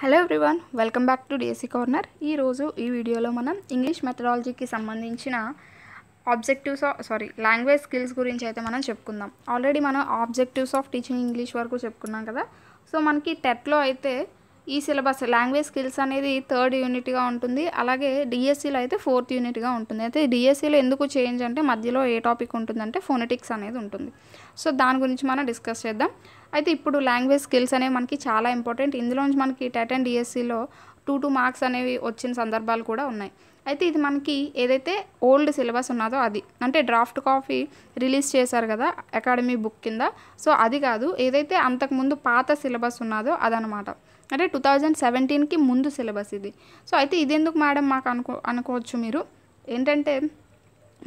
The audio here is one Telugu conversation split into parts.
Hello everyone welcome back to DSC corner ఈరోజు ఈ వీడియోలో మనం ఇంగ్లీష్ మెథడాలజీకి సంబంధించిన ఆబ్జెక్టివ్స్ సారీ లాంగ్వేజ్ స్కిల్స్ గురించి అయితే మనం చెప్పుకుందాం ఆల్రెడీ మనం ఆబ్జెక్టివ్స్ ఆఫ్ టీచింగ్ ఇంగ్లీష్ వరకు చెప్పుకున్నాం కదా సో మనకి టెట్లో అయితే ఈ సిలబస్ లాంగ్వేజ్ స్కిల్స్ అనేది థర్డ్ యూనిట్గా ఉంటుంది అలాగే డిఎస్సిలో అయితే ఫోర్త్ యూనిట్గా ఉంటుంది అయితే డిఎస్సిలో ఎందుకు చేంజ్ అంటే మధ్యలో ఏ టాపిక్ ఉంటుందంటే ఫోనెటిక్స్ అనేది ఉంటుంది సో దాని గురించి మనం డిస్కస్ చేద్దాం అయితే ఇప్పుడు లాంగ్వేజ్ స్కిల్స్ అనేవి మనకి చాలా ఇంపార్టెంట్ ఇందులోంచి మనకి టెట్ అండ్ డిఎస్సిలో టూ టూ మార్క్స్ అనేవి వచ్చిన సందర్భాలు కూడా ఉన్నాయి అయితే ఇది మనకి ఏదైతే ఓల్డ్ సిలబస్ ఉన్నదో అది అంటే డ్రాఫ్ట్ కాపీ రిలీజ్ చేశారు కదా అకాడమీ బుక్ కింద సో అది కాదు ఏదైతే అంతకుముందు పాత సిలబస్ ఉన్నదో అదనమాట అంటే టూ థౌజండ్ సెవెంటీన్కి ముందు సిలబస్ ఇది సో అయితే ఎందుకు మేడం మాకు అనుకో అనుకోవచ్చు మీరు ఏంటంటే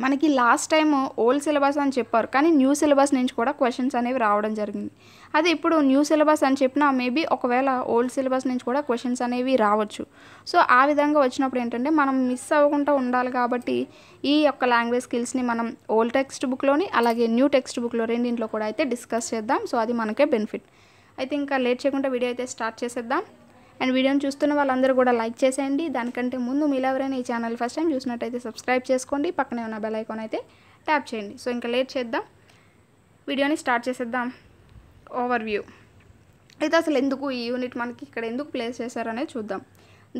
మనకి లాస్ట్ టైం ఓల్డ్ సిలబస్ అని చెప్పారు కానీ న్యూ సిలబస్ నుంచి కూడా క్వశ్చన్స్ అనేవి రావడం జరిగింది అదే ఇప్పుడు న్యూ సిలబస్ అని చెప్పినా మేబీ ఒకవేళ ఓల్డ్ సిలబస్ నుంచి కూడా క్వశ్చన్స్ అనేవి రావచ్చు సో ఆ విధంగా వచ్చినప్పుడు ఏంటంటే మనం మిస్ అవ్వకుండా ఉండాలి కాబట్టి ఈ యొక్క లాంగ్వేజ్ స్కిల్స్ని మనం ఓల్డ్ టెక్స్ట్ బుక్లోని అలాగే న్యూ టెక్స్ట్ బుక్లో రెండింటిలో కూడా అయితే డిస్కస్ చేద్దాం సో అది మనకే బెనిఫిట్ అయితే ఇంకా లేట్ చేయకుండా వీడియో అయితే స్టార్ట్ చేసేద్దాం అండ్ వీడియోని చూస్తున్న వాళ్ళందరూ కూడా లైక్ చేసేయండి దానికంటే ముందు మీరు ఎవరైనా ఈ ఛానల్ ఫస్ట్ టైం చూసినట్టయితే సబ్స్క్రైబ్ చేసుకోండి పక్కనే ఉన్న బెల్ అయితే ట్యాప్ చేయండి సో ఇంకా లేట్ చేద్దాం వీడియోని స్టార్ట్ చేసేద్దాం ఓవర్ వ్యూ అయితే అసలు ఎందుకు ఈ యూనిట్ మనకి ఇక్కడ ఎందుకు ప్లేస్ చేశారనే చూద్దాం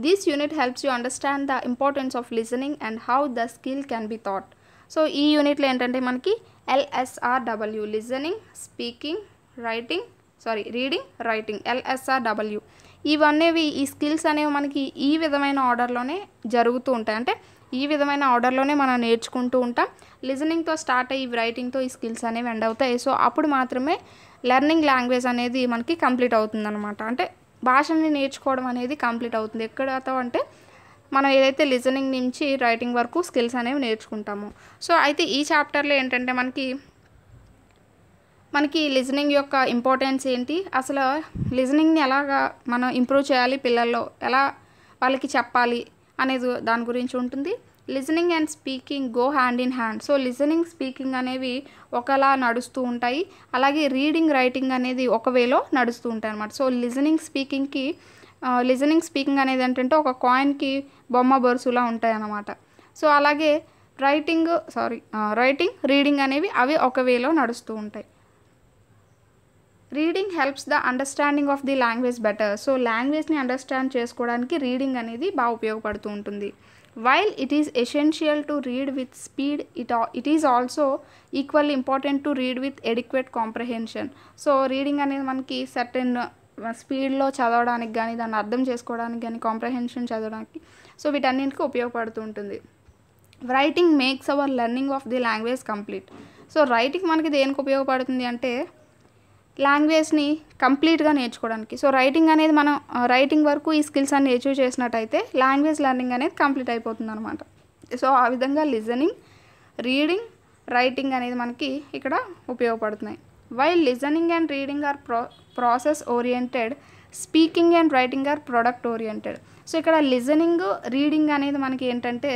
this unit helps you understand the importance of listening and how the skill can be taught so ఈ యూనిట్లో ఏంటంటే మనకి LSRW listening speaking writing sorry reading writing LSR W ఇవన్నీ ఈ స్కిల్స్ అనేవి మనకి ఈ విధమైన ఆర్డర్లోనే జరుగుతూ ఉంటాయి అంటే ఈ విధమైన ఆర్డర్లోనే మనం నేర్చుకుంటూ ఉంటాం లిజనింగ్తో స్టార్ట్ అయ్యి రైటింగ్తో ఈ స్కిల్స్ అనేవి ఎండ్ అవుతాయి సో అప్పుడు మాత్రమే లెర్నింగ్ లాంగ్వేజ్ అనేది మనకి కంప్లీట్ అవుతుందన్నమాట అంటే భాషని నేర్చుకోవడం అనేది కంప్లీట్ అవుతుంది ఎక్కడతో అంటే మనం ఏదైతే లిజనింగ్ నుంచి రైటింగ్ వరకు స్కిల్స్ అనేవి నేర్చుకుంటాము సో అయితే ఈ చాప్టర్లో ఏంటంటే మనకి మనకి లిజనింగ్ యొక్క ఇంపార్టెన్స్ ఏంటి అసలు లిజనింగ్ని ఎలాగా మనం ఇంప్రూవ్ చేయాలి పిల్లల్లో ఎలా వాళ్ళకి చెప్పాలి అనేది దాని గురించి ఉంటుంది listening and speaking go hand in hand so listening speaking అనేవి ఒకలా నడుస్తూ ఉంటాయి అలాగే రీడింగ్ రైటింగ్ అనేది ఒకవేలో నడుస్తూ ఉంటాయి అనమాట సో లిజనింగ్ స్పీకింగ్కి లిజనింగ్ స్పీకింగ్ అనేది ఏంటంటే ఒక కాయిన్కి బొమ్మ బొరుసులా ఉంటాయి అన్నమాట సో అలాగే రైటింగ్ సారీ రైటింగ్ రీడింగ్ అనేవి అవి ఒకవేలో నడుస్తూ ఉంటాయి reading helps the understanding of the language better so లాంగ్వేజ్ని అండర్స్టాండ్ చేసుకోవడానికి రీడింగ్ అనేది బాగా ఉపయోగపడుతూ ఉంటుంది while it is essential to read with speed it it is also equal important to read with adequate comprehension so reading అనేది మనకి సర్టెన్ స్పీడ్లో చదవడానికి కానీ దాన్ని అర్థం చేసుకోవడానికి కానీ కాంప్రహెన్షన్ చదవడానికి సో వీటన్నింటికి ఉపయోగపడుతూ ఉంటుంది writing makes our learning of the language complete so writing మనకి దేనికి ఉపయోగపడుతుంది అంటే లాంగ్వేజ్ని కంప్లీట్గా నేర్చుకోవడానికి సో రైటింగ్ అనేది మనం రైటింగ్ వరకు ఈ స్కిల్స్ అన్ని అచీవ్ చేసినట్టయితే లాంగ్వేజ్ లెర్నింగ్ అనేది కంప్లీట్ అయిపోతుంది అనమాట సో ఆ విధంగా లిజనింగ్ రీడింగ్ రైటింగ్ అనేది మనకి ఇక్కడ ఉపయోగపడుతున్నాయి while listening and reading are pro process oriented speaking and writing are product oriented so ఇక్కడ లిజనింగ్ రీడింగ్ అనేది మనకి ఏంటంటే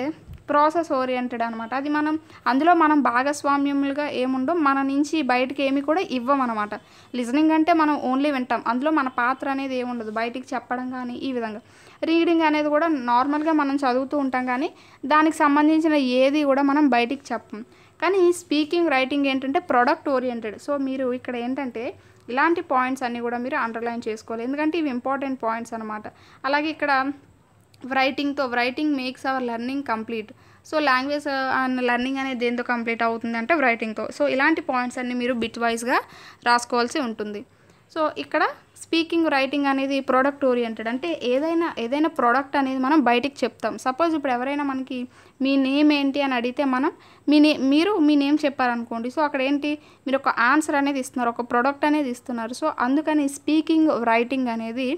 ప్రాసెస్ ఓరియంటెడ్ అనమాట అది మనం అందులో మనం భాగస్వామ్యములుగా ఏముండో మన నుంచి బయటకి ఏమి కూడా ఇవ్వమన్నమాట లిజనింగ్ అంటే మనం ఓన్లీ వింటాం అందులో మన పాత్ర అనేది ఏముండదు బయటికి చెప్పడం కానీ ఈ విధంగా రీడింగ్ అనేది కూడా నార్మల్గా మనం చదువుతూ ఉంటాం కానీ దానికి సంబంధించిన ఏది కూడా మనం బయటికి చెప్పం కానీ స్పీకింగ్ రైటింగ్ ఏంటంటే ప్రొడక్ట్ ఓరియంటెడ్ సో మీరు ఇక్కడ ఏంటంటే ఇలాంటి పాయింట్స్ అన్నీ కూడా మీరు అండర్లైన్ చేసుకోవాలి ఎందుకంటే ఇవి ఇంపార్టెంట్ పాయింట్స్ అనమాట అలాగే ఇక్కడ రైటింగ్తో writing makes our learning complete so language and learning అనేది దేంతో కంప్లీట్ అవుతుంది అంటే రైటింగ్తో సో ఇలాంటి పాయింట్స్ అన్ని మీరు బిట్ వైజ్గా రాసుకోవాల్సి ఉంటుంది సో ఇక్కడ స్పీకింగ్ రైటింగ్ అనేది ప్రోడక్ట్ ఓరియంటెడ్ అంటే ఏదైనా ఏదైనా ప్రోడక్ట్ అనేది మనం బయటికి చెప్తాం సపోజ్ ఇప్పుడు ఎవరైనా మనకి మీ నేమ్ ఏంటి అని అడిగితే మనం మీ నే మీరు మీ నేమ్ చెప్పారనుకోండి సో అక్కడ ఏంటి మీరు ఒక ఆన్సర్ అనేది ఇస్తున్నారు ఒక ప్రోడక్ట్ అనేది ఇస్తున్నారు సో అందుకని స్పీకింగ్ రైటింగ్ అనేది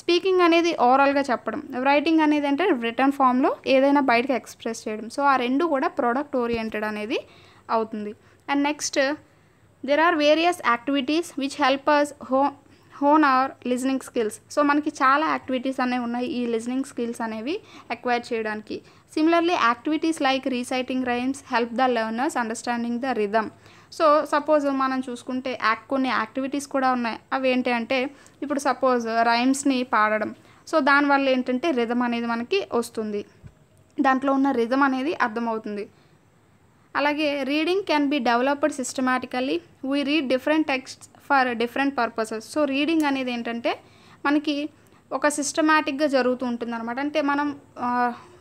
స్పీకింగ్ అనేది ఓవరాల్గా చెప్పడం రైటింగ్ అనేది అంటే రిటర్న్ ఫామ్లో ఏదైనా బయటకు ఎక్స్ప్రెస్ చేయడం సో ఆ రెండు కూడా ప్రోడక్ట్ ఓరియంటెడ్ అనేది అవుతుంది and next there are various activities which help us ho hone our listening skills so మనకి చాలా యాక్టివిటీస్ అనేవి ఉన్నాయి ఈ లిజనింగ్ స్కిల్స్ అనేవి అక్వైర్ చేయడానికి similarly activities like reciting rhymes help the learners understanding the rhythm so suppose మనం చూసుకుంటే యాక్ కొన్ని యాక్టివిటీస్ కూడా ఉన్నాయి అవి ఏంటి అంటే ఇప్పుడు సపోజ్ రైమ్స్ని పాడడం సో దానివల్ల ఏంటంటే రిధం అనేది మనకి వస్తుంది దాంట్లో ఉన్న రిధం అనేది అర్థమవుతుంది అలాగే reading can be developed systematically we read different text for different purposes so reading అనేది ఏంటంటే మనకి ఒక సిస్టమాటిక్గా జరుగుతూ ఉంటుంది అనమాట అంటే మనం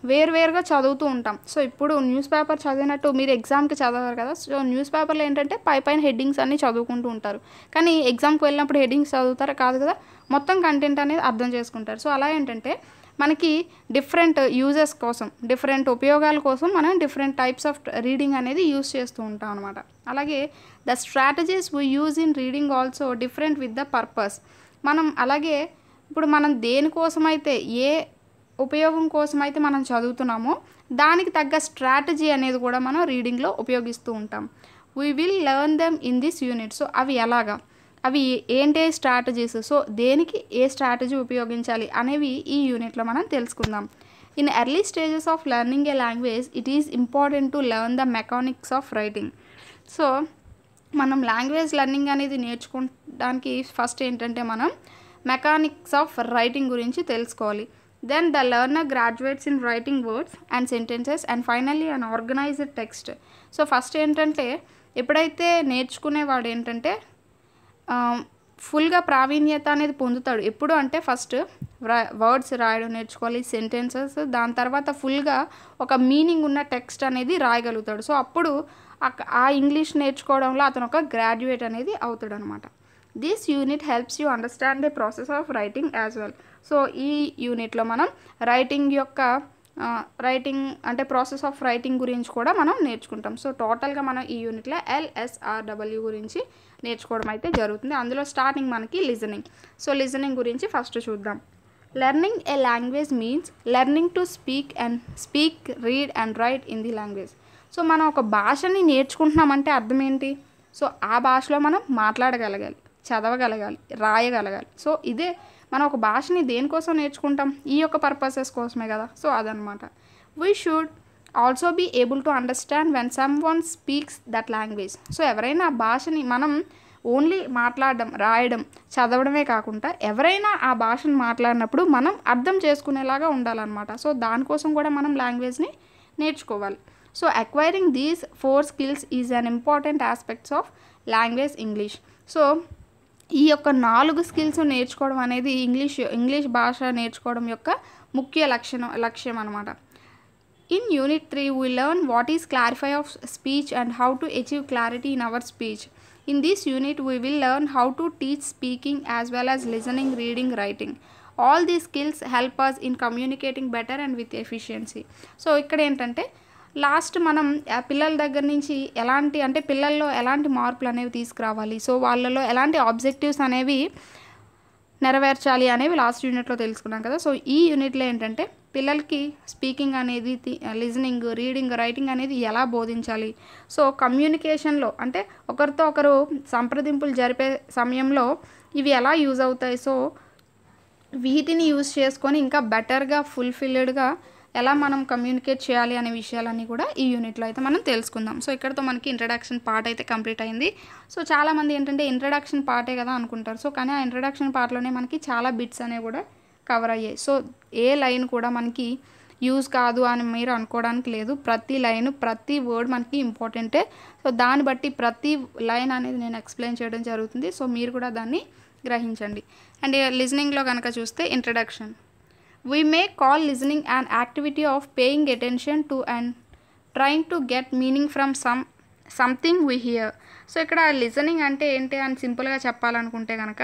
వేరువేరుగా చదువుతూ ఉంటాం సో ఇప్పుడు న్యూస్ పేపర్ చదివినట్టు మీరు ఎగ్జామ్కి చదవరు కదా సో న్యూస్ పేపర్లో ఏంటంటే పై పైన హెడ్డింగ్స్ అన్నీ చదువుకుంటూ ఉంటారు కానీ ఎగ్జామ్కి వెళ్ళినప్పుడు హెడ్డింగ్స్ చదువుతారు కాదు కదా మొత్తం కంటెంట్ అనేది అర్థం చేసుకుంటారు సో అలా ఏంటంటే మనకి డిఫరెంట్ యూజెస్ కోసం డిఫరెంట్ ఉపయోగాల కోసం మనం డిఫరెంట్ టైప్స్ ఆఫ్ రీడింగ్ అనేది యూజ్ చేస్తూ ఉంటాం అనమాట అలాగే the strategies we use in reading also different with the purpose మనం అలాగే ఇప్పుడు మనం దేనికోసమైతే ఏ ఉపయోగం కోసమైతే మనం చదువుతున్నామో దానికి తగ్గ స్ట్రాటజీ అనేది కూడా మనం రీడింగ్లో ఉపయోగిస్తూ ఉంటాం we will learn them in this unit so అవి ఎలాగా అవి ఏంటి స్ట్రాటజీస్ సో దేనికి ఏ స్ట్రాటజీ ఉపయోగించాలి అనేవి ఈ యూనిట్లో మనం తెలుసుకుందాం in early stages of learning a language it is important to learn the mechanics of writing so మనం లాంగ్వేజ్ లెర్నింగ్ అనేది నేర్చుకోవడానికి ఫస్ట్ ఏంటంటే మనం మెకానిక్స్ ఆఫ్ రైటింగ్ గురించి తెలుసుకోవాలి then the learner graduates in writing words and sentences and finally an organised text so first ఏంటంటే ఎప్పుడైతే నేర్చుకునేవాడు ఏంటంటే ఫుల్గా ప్రావీణ్యత అనేది పొందుతాడు ఎప్పుడు అంటే ఫస్ట్ వర్డ్స్ రాయడం నేర్చుకోవాలి సెంటెన్సెస్ దాని తర్వాత ఫుల్గా ఒక మీనింగ్ ఉన్న టెక్స్ట్ అనేది రాయగలుగుతాడు సో అప్పుడు ఆ ఇంగ్లీష్ నేర్చుకోవడంలో అతను ఒక గ్రాడ్యుయేట్ అనేది అవుతాడు అనమాట this unit helps you understand the process of writing as well so ఈ యూనిట్లో మనం రైటింగ్ యొక్క రైటింగ్ అంటే ప్రాసెస్ ఆఫ్ రైటింగ్ గురించి కూడా మనం నేర్చుకుంటాం సో టోటల్గా మనం ఈ యూనిట్లో ఎల్ఎస్ఆర్డబ్ల్యూ గురించి నేర్చుకోవడం అయితే జరుగుతుంది అందులో స్టార్టింగ్ మనకి లిజనింగ్ సో లిజనింగ్ గురించి ఫస్ట్ చూద్దాం learning a language means learning to speak and speak read and write in the language so మనం ఒక భాషని నేర్చుకుంటున్నామంటే అర్థం ఏంటి సో ఆ భాషలో మనం మాట్లాడగలగాలి చదవగలగాలి రాయగలగాలి సో ఇదే మనం ఒక భాషని దేనికోసం నేర్చుకుంటాం ఈ యొక్క పర్పసెస్ కోసమే కదా సో అదనమాట we should also be able to understand when someone speaks that language so ఎవరైనా ఆ భాషని మనం ఓన్లీ మాట్లాడడం రాయడం చదవడమే కాకుండా ఎవరైనా ఆ భాషను మాట్లాడినప్పుడు మనం అర్థం చేసుకునేలాగా ఉండాలన్నమాట సో దానికోసం కూడా మనం లాంగ్వేజ్ని నేర్చుకోవాలి so acquiring these four skills is an important aspects of language English so ఈ యొక్క నాలుగు స్కిల్స్ నేర్చుకోవడం అనేది ఇంగ్లీష్ ఇంగ్లీష్ భాష నేర్చుకోవడం యొక్క ముఖ్య లక్షణం లక్ష్యం అనమాట in unit three we learn what is clarify of speech and how to achieve clarity in our speech in this unit we will learn how to teach speaking as well as listening reading writing all these skills help us in communicating better and with efficiency so ఇక్కడ ఏంటంటే లాస్ట్ మనం పిల్లల దగ్గర నుంచి ఎలాంటి అంటే పిల్లల్లో ఎలాంటి మార్పులు అనేవి తీసుకురావాలి సో వాళ్ళలో ఎలాంటి ఆబ్జెక్టివ్స్ అనేవి నెరవేర్చాలి అనేవి లాస్ట్ యూనిట్లో తెలుసుకున్నాం కదా సో ఈ యూనిట్లో ఏంటంటే పిల్లలకి స్పీకింగ్ అనేది లిజనింగ్ రీడింగ్ రైటింగ్ అనేది ఎలా బోధించాలి సో కమ్యూనికేషన్లో అంటే ఒకరితో ఒకరు సంప్రదింపులు జరిపే సమయంలో ఇవి ఎలా యూజ్ అవుతాయి సో వీటిని యూజ్ చేసుకొని ఇంకా బెటర్గా ఫుల్ఫిల్డ్గా ఎలా మనం కమ్యూనికేట్ చేయాలి అనే విషయాలన్నీ కూడా ఈ యూనిట్లో అయితే మనం తెలుసుకుందాం సో ఇక్కడతో మనకి ఇంట్రడక్షన్ పార్ట్ అయితే కంప్లీట్ అయింది సో చాలామంది ఏంటంటే ఇంట్రడక్షన్ పార్టే కదా అనుకుంటారు సో కానీ ఆ ఇంట్రడక్షన్ పార్ట్లోనే మనకి చాలా బిట్స్ అనేవి కూడా కవర్ అయ్యాయి సో ఏ లైన్ కూడా మనకి యూజ్ కాదు అని మీరు అనుకోవడానికి లేదు ప్రతి లైన్ ప్రతి వర్డ్ మనకి ఇంపార్టెంటే సో దాన్ని బట్టి ప్రతి లైన్ అనేది నేను ఎక్స్ప్లెయిన్ చేయడం జరుగుతుంది సో మీరు కూడా దాన్ని గ్రహించండి అండ్ లిజనింగ్లో కనుక చూస్తే introduction we may call listening an activity of paying attention to and trying to get meaning from some something we hear so ఇక్కడ లిజనింగ్ అంటే ఏంటి అని సింపుల్గా చెప్పాలనుకుంటే కనుక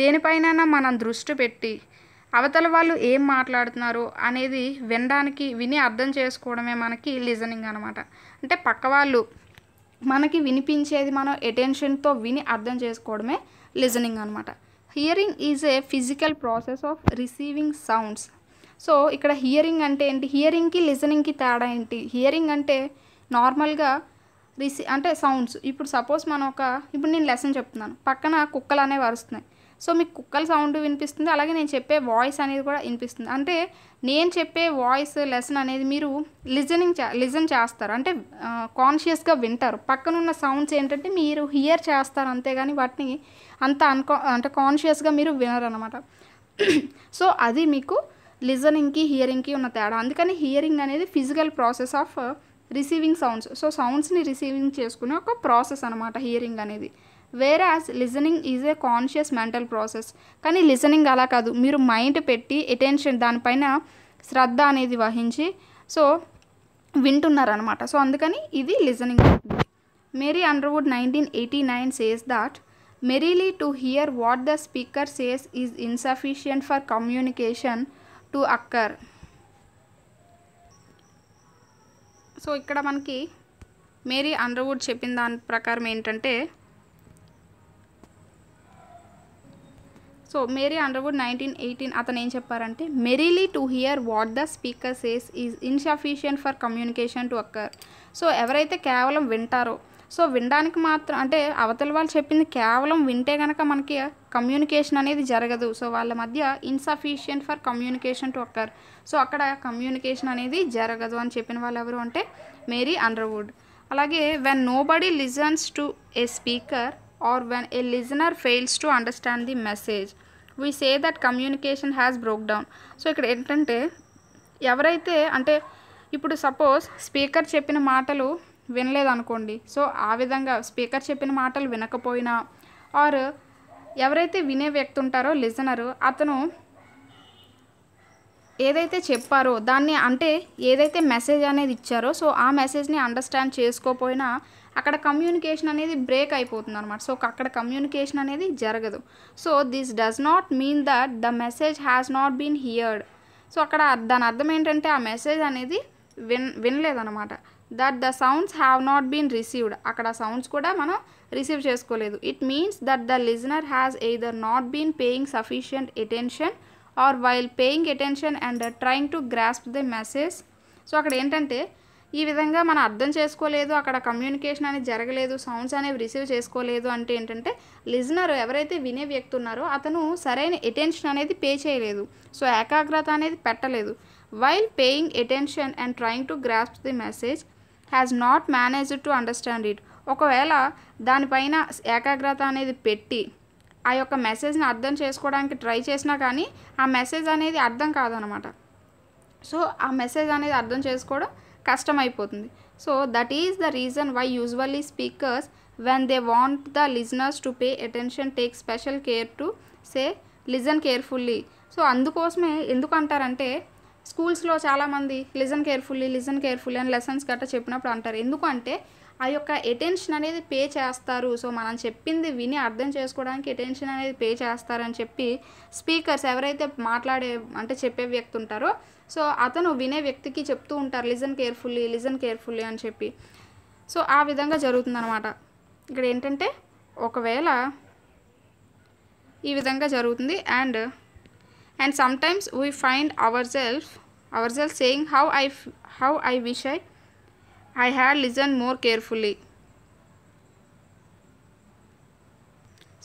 దేనిపైన మనం దృష్టి పెట్టి అవతల వాళ్ళు ఏం మాట్లాడుతున్నారు అనేది వినడానికి విని అర్థం చేసుకోవడమే మనకి లిజనింగ్ అనమాట అంటే పక్క వాళ్ళు మనకి వినిపించేది మనం అటెన్షన్తో విని అర్థం చేసుకోవడమే లిజనింగ్ అనమాట hearing is a physical process of receiving sounds so ఇక్కడ హియరింగ్ అంటే ఏంటి హియరింగ్కి లిజనింగ్కి తేడా ఏంటి హియరింగ్ అంటే నార్మల్గా రిసీ అంటే సౌండ్స్ ఇప్పుడు సపోజ్ మనం ఒక ఇప్పుడు నేను లెసన్ చెప్తున్నాను పక్కన కుక్కలు అనేవి అరుస్తున్నాయి సో మీకు కుక్కల సౌండ్ వినిపిస్తుంది అలాగే నేను చెప్పే వాయిస్ అనేది కూడా వినిపిస్తుంది అంటే నేను చెప్పే వాయిస్ లెసన్ అనేది మీరు లిజనింగ్ చే లిజన్ చేస్తారు అంటే కాన్షియస్గా వింటారు పక్కన ఉన్న సౌండ్స్ ఏంటంటే మీరు హియర్ చేస్తారు అంతేగాని వాటిని అంత అన్కా అంటే కాన్షియస్గా మీరు వినరనమాట సో అది మీకు లిజనింగ్కి హియరింగ్కి ఉన్న తేడా అందుకని హియరింగ్ అనేది physical process of receiving sounds so సౌండ్స్ని రిసీవింగ్ చేసుకునే ఒక ప్రాసెస్ అనమాట హియరింగ్ అనేది వేరే as listening is a conscious mental process కానీ లిజనింగ్ అలా కాదు మీరు మైండ్ పెట్టి అటెన్షన్ దానిపైన శ్రద్ధ అనేది వహించి సో వింటున్నారనమాట సో అందుకని ఇది listening Mary Underwood nineteen eighty nine says that merely to hear what the speaker says is insufficient for communication to occur so ఇక్కడ మనకి మేరీ అండర్వుడ్ చెప్పిన దాని ప్రకారం ఏంటంటే so Mary Underwood nineteen eighteen అతను ఏం చెప్పారంటే merely to hear what the speaker says is insufficient for communication to occur so ఎవరైతే కేవలం వింటారో సో వినడానికి మాత్రం అంటే అవతల వాళ్ళు చెప్పింది కేవలం వింటే కనుక మనకి కమ్యూనికేషన్ అనేది జరగదు సో వాళ్ళ మధ్య insufficient for communication to occur so అక్కడ కమ్యూనికేషన్ అనేది జరగదు అని చెప్పిన వాళ్ళు ఎవరు అంటే మేరీ అండర్వుడ్ అలాగే when nobody listens to a speaker or when a listener fails to understand the message we say that communication has broke down so ఇక్కడ ఏంటంటే ఎవరైతే అంటే ఇప్పుడు సపోజ్ స్పీకర్ చెప్పిన మాటలు వినలేదనుకోండి సో ఆ విధంగా స్పీకర్ చెప్పిన మాటలు వినకపోయినా ఆర్ ఎవరైతే వినే వ్యక్తి ఉంటారో లిజనరు అతను ఏదైతే చెప్పారో దాన్ని అంటే ఏదైతే మెసేజ్ అనేది ఇచ్చారో సో ఆ మెసేజ్ని అండర్స్టాండ్ చేసుకోపోయినా అక్కడ కమ్యూనికేషన్ అనేది బ్రేక్ అయిపోతుంది అనమాట సో అక్కడ కమ్యూనికేషన్ అనేది జరగదు so this does not mean that the message has not been heard so అక్కడ దాని అర్థం ఏంటంటే ఆ మెసేజ్ అనేది విన్ వినలేదన్నమాట that the sounds have not been received అక్కడ సౌండ్స్ కూడా మనం రిసీవ్ చేసుకోలేదు it means that the listener has either not been paying sufficient attention or while paying attention and trying to grasp the message so అక్కడ ఏంటంటే ఈ విధంగా మనం అర్థం చేసుకోలేదు అక్కడ కమ్యూనికేషన్ అనేది జరగలేదు సౌండ్స్ అనేవి రిసీవ్ చేసుకోలేదు అంటే ఏంటంటే లిజనర్ ఎవరైతే వినే వ్యక్తి ఉన్నారో అతను సరైన అటెన్షన్ అనేది పే చేయలేదు సో ఏకాగ్రత అనేది పెట్టలేదు while paying attention and trying to grasp the message has not managed to understand it ఒకవేళ దానిపైన ఏకాగ్రత అనేది పెట్టి ఆ యొక్క మెసేజ్ని అర్థం చేసుకోవడానికి ట్రై చేసినా కానీ ఆ మెసేజ్ అనేది అర్థం కాదనమాట సో ఆ మెసేజ్ అనేది అర్థం చేసుకోవడం కష్టమైపోతుంది so that is the reason why usually speakers when they want the listeners to pay attention take special care to say listen carefully so అందుకోసమే ఎందుకు అంటారంటే స్కూల్స్లో చాలామంది లిజన్ కేర్ఫుల్లీ లిజన్ కేర్ఫుల్లీ అని లెసన్స్ గట్రా చెప్పినప్పుడు అంటారు ఎందుకంటే ఆ యొక్క అటెన్షన్ అనేది పే చేస్తారు సో మనం చెప్పింది విని అర్థం చేసుకోవడానికి అటెన్షన్ అనేది పే చేస్తారని చెప్పి స్పీకర్స్ ఎవరైతే మాట్లాడే అంటే చెప్పే వ్యక్తి ఉంటారో సో అతను వినే వ్యక్తికి చెప్తూ ఉంటారు లిజన్ కేర్ఫుల్లీ లిజన్ కేర్ఫుల్లీ అని చెప్పి సో ఆ విధంగా జరుగుతుందన్నమాట ఇక్కడ ఏంటంటే ఒకవేళ ఈ విధంగా జరుగుతుంది and and and sometimes we self our self saying how I how I wish I I had listened more carefully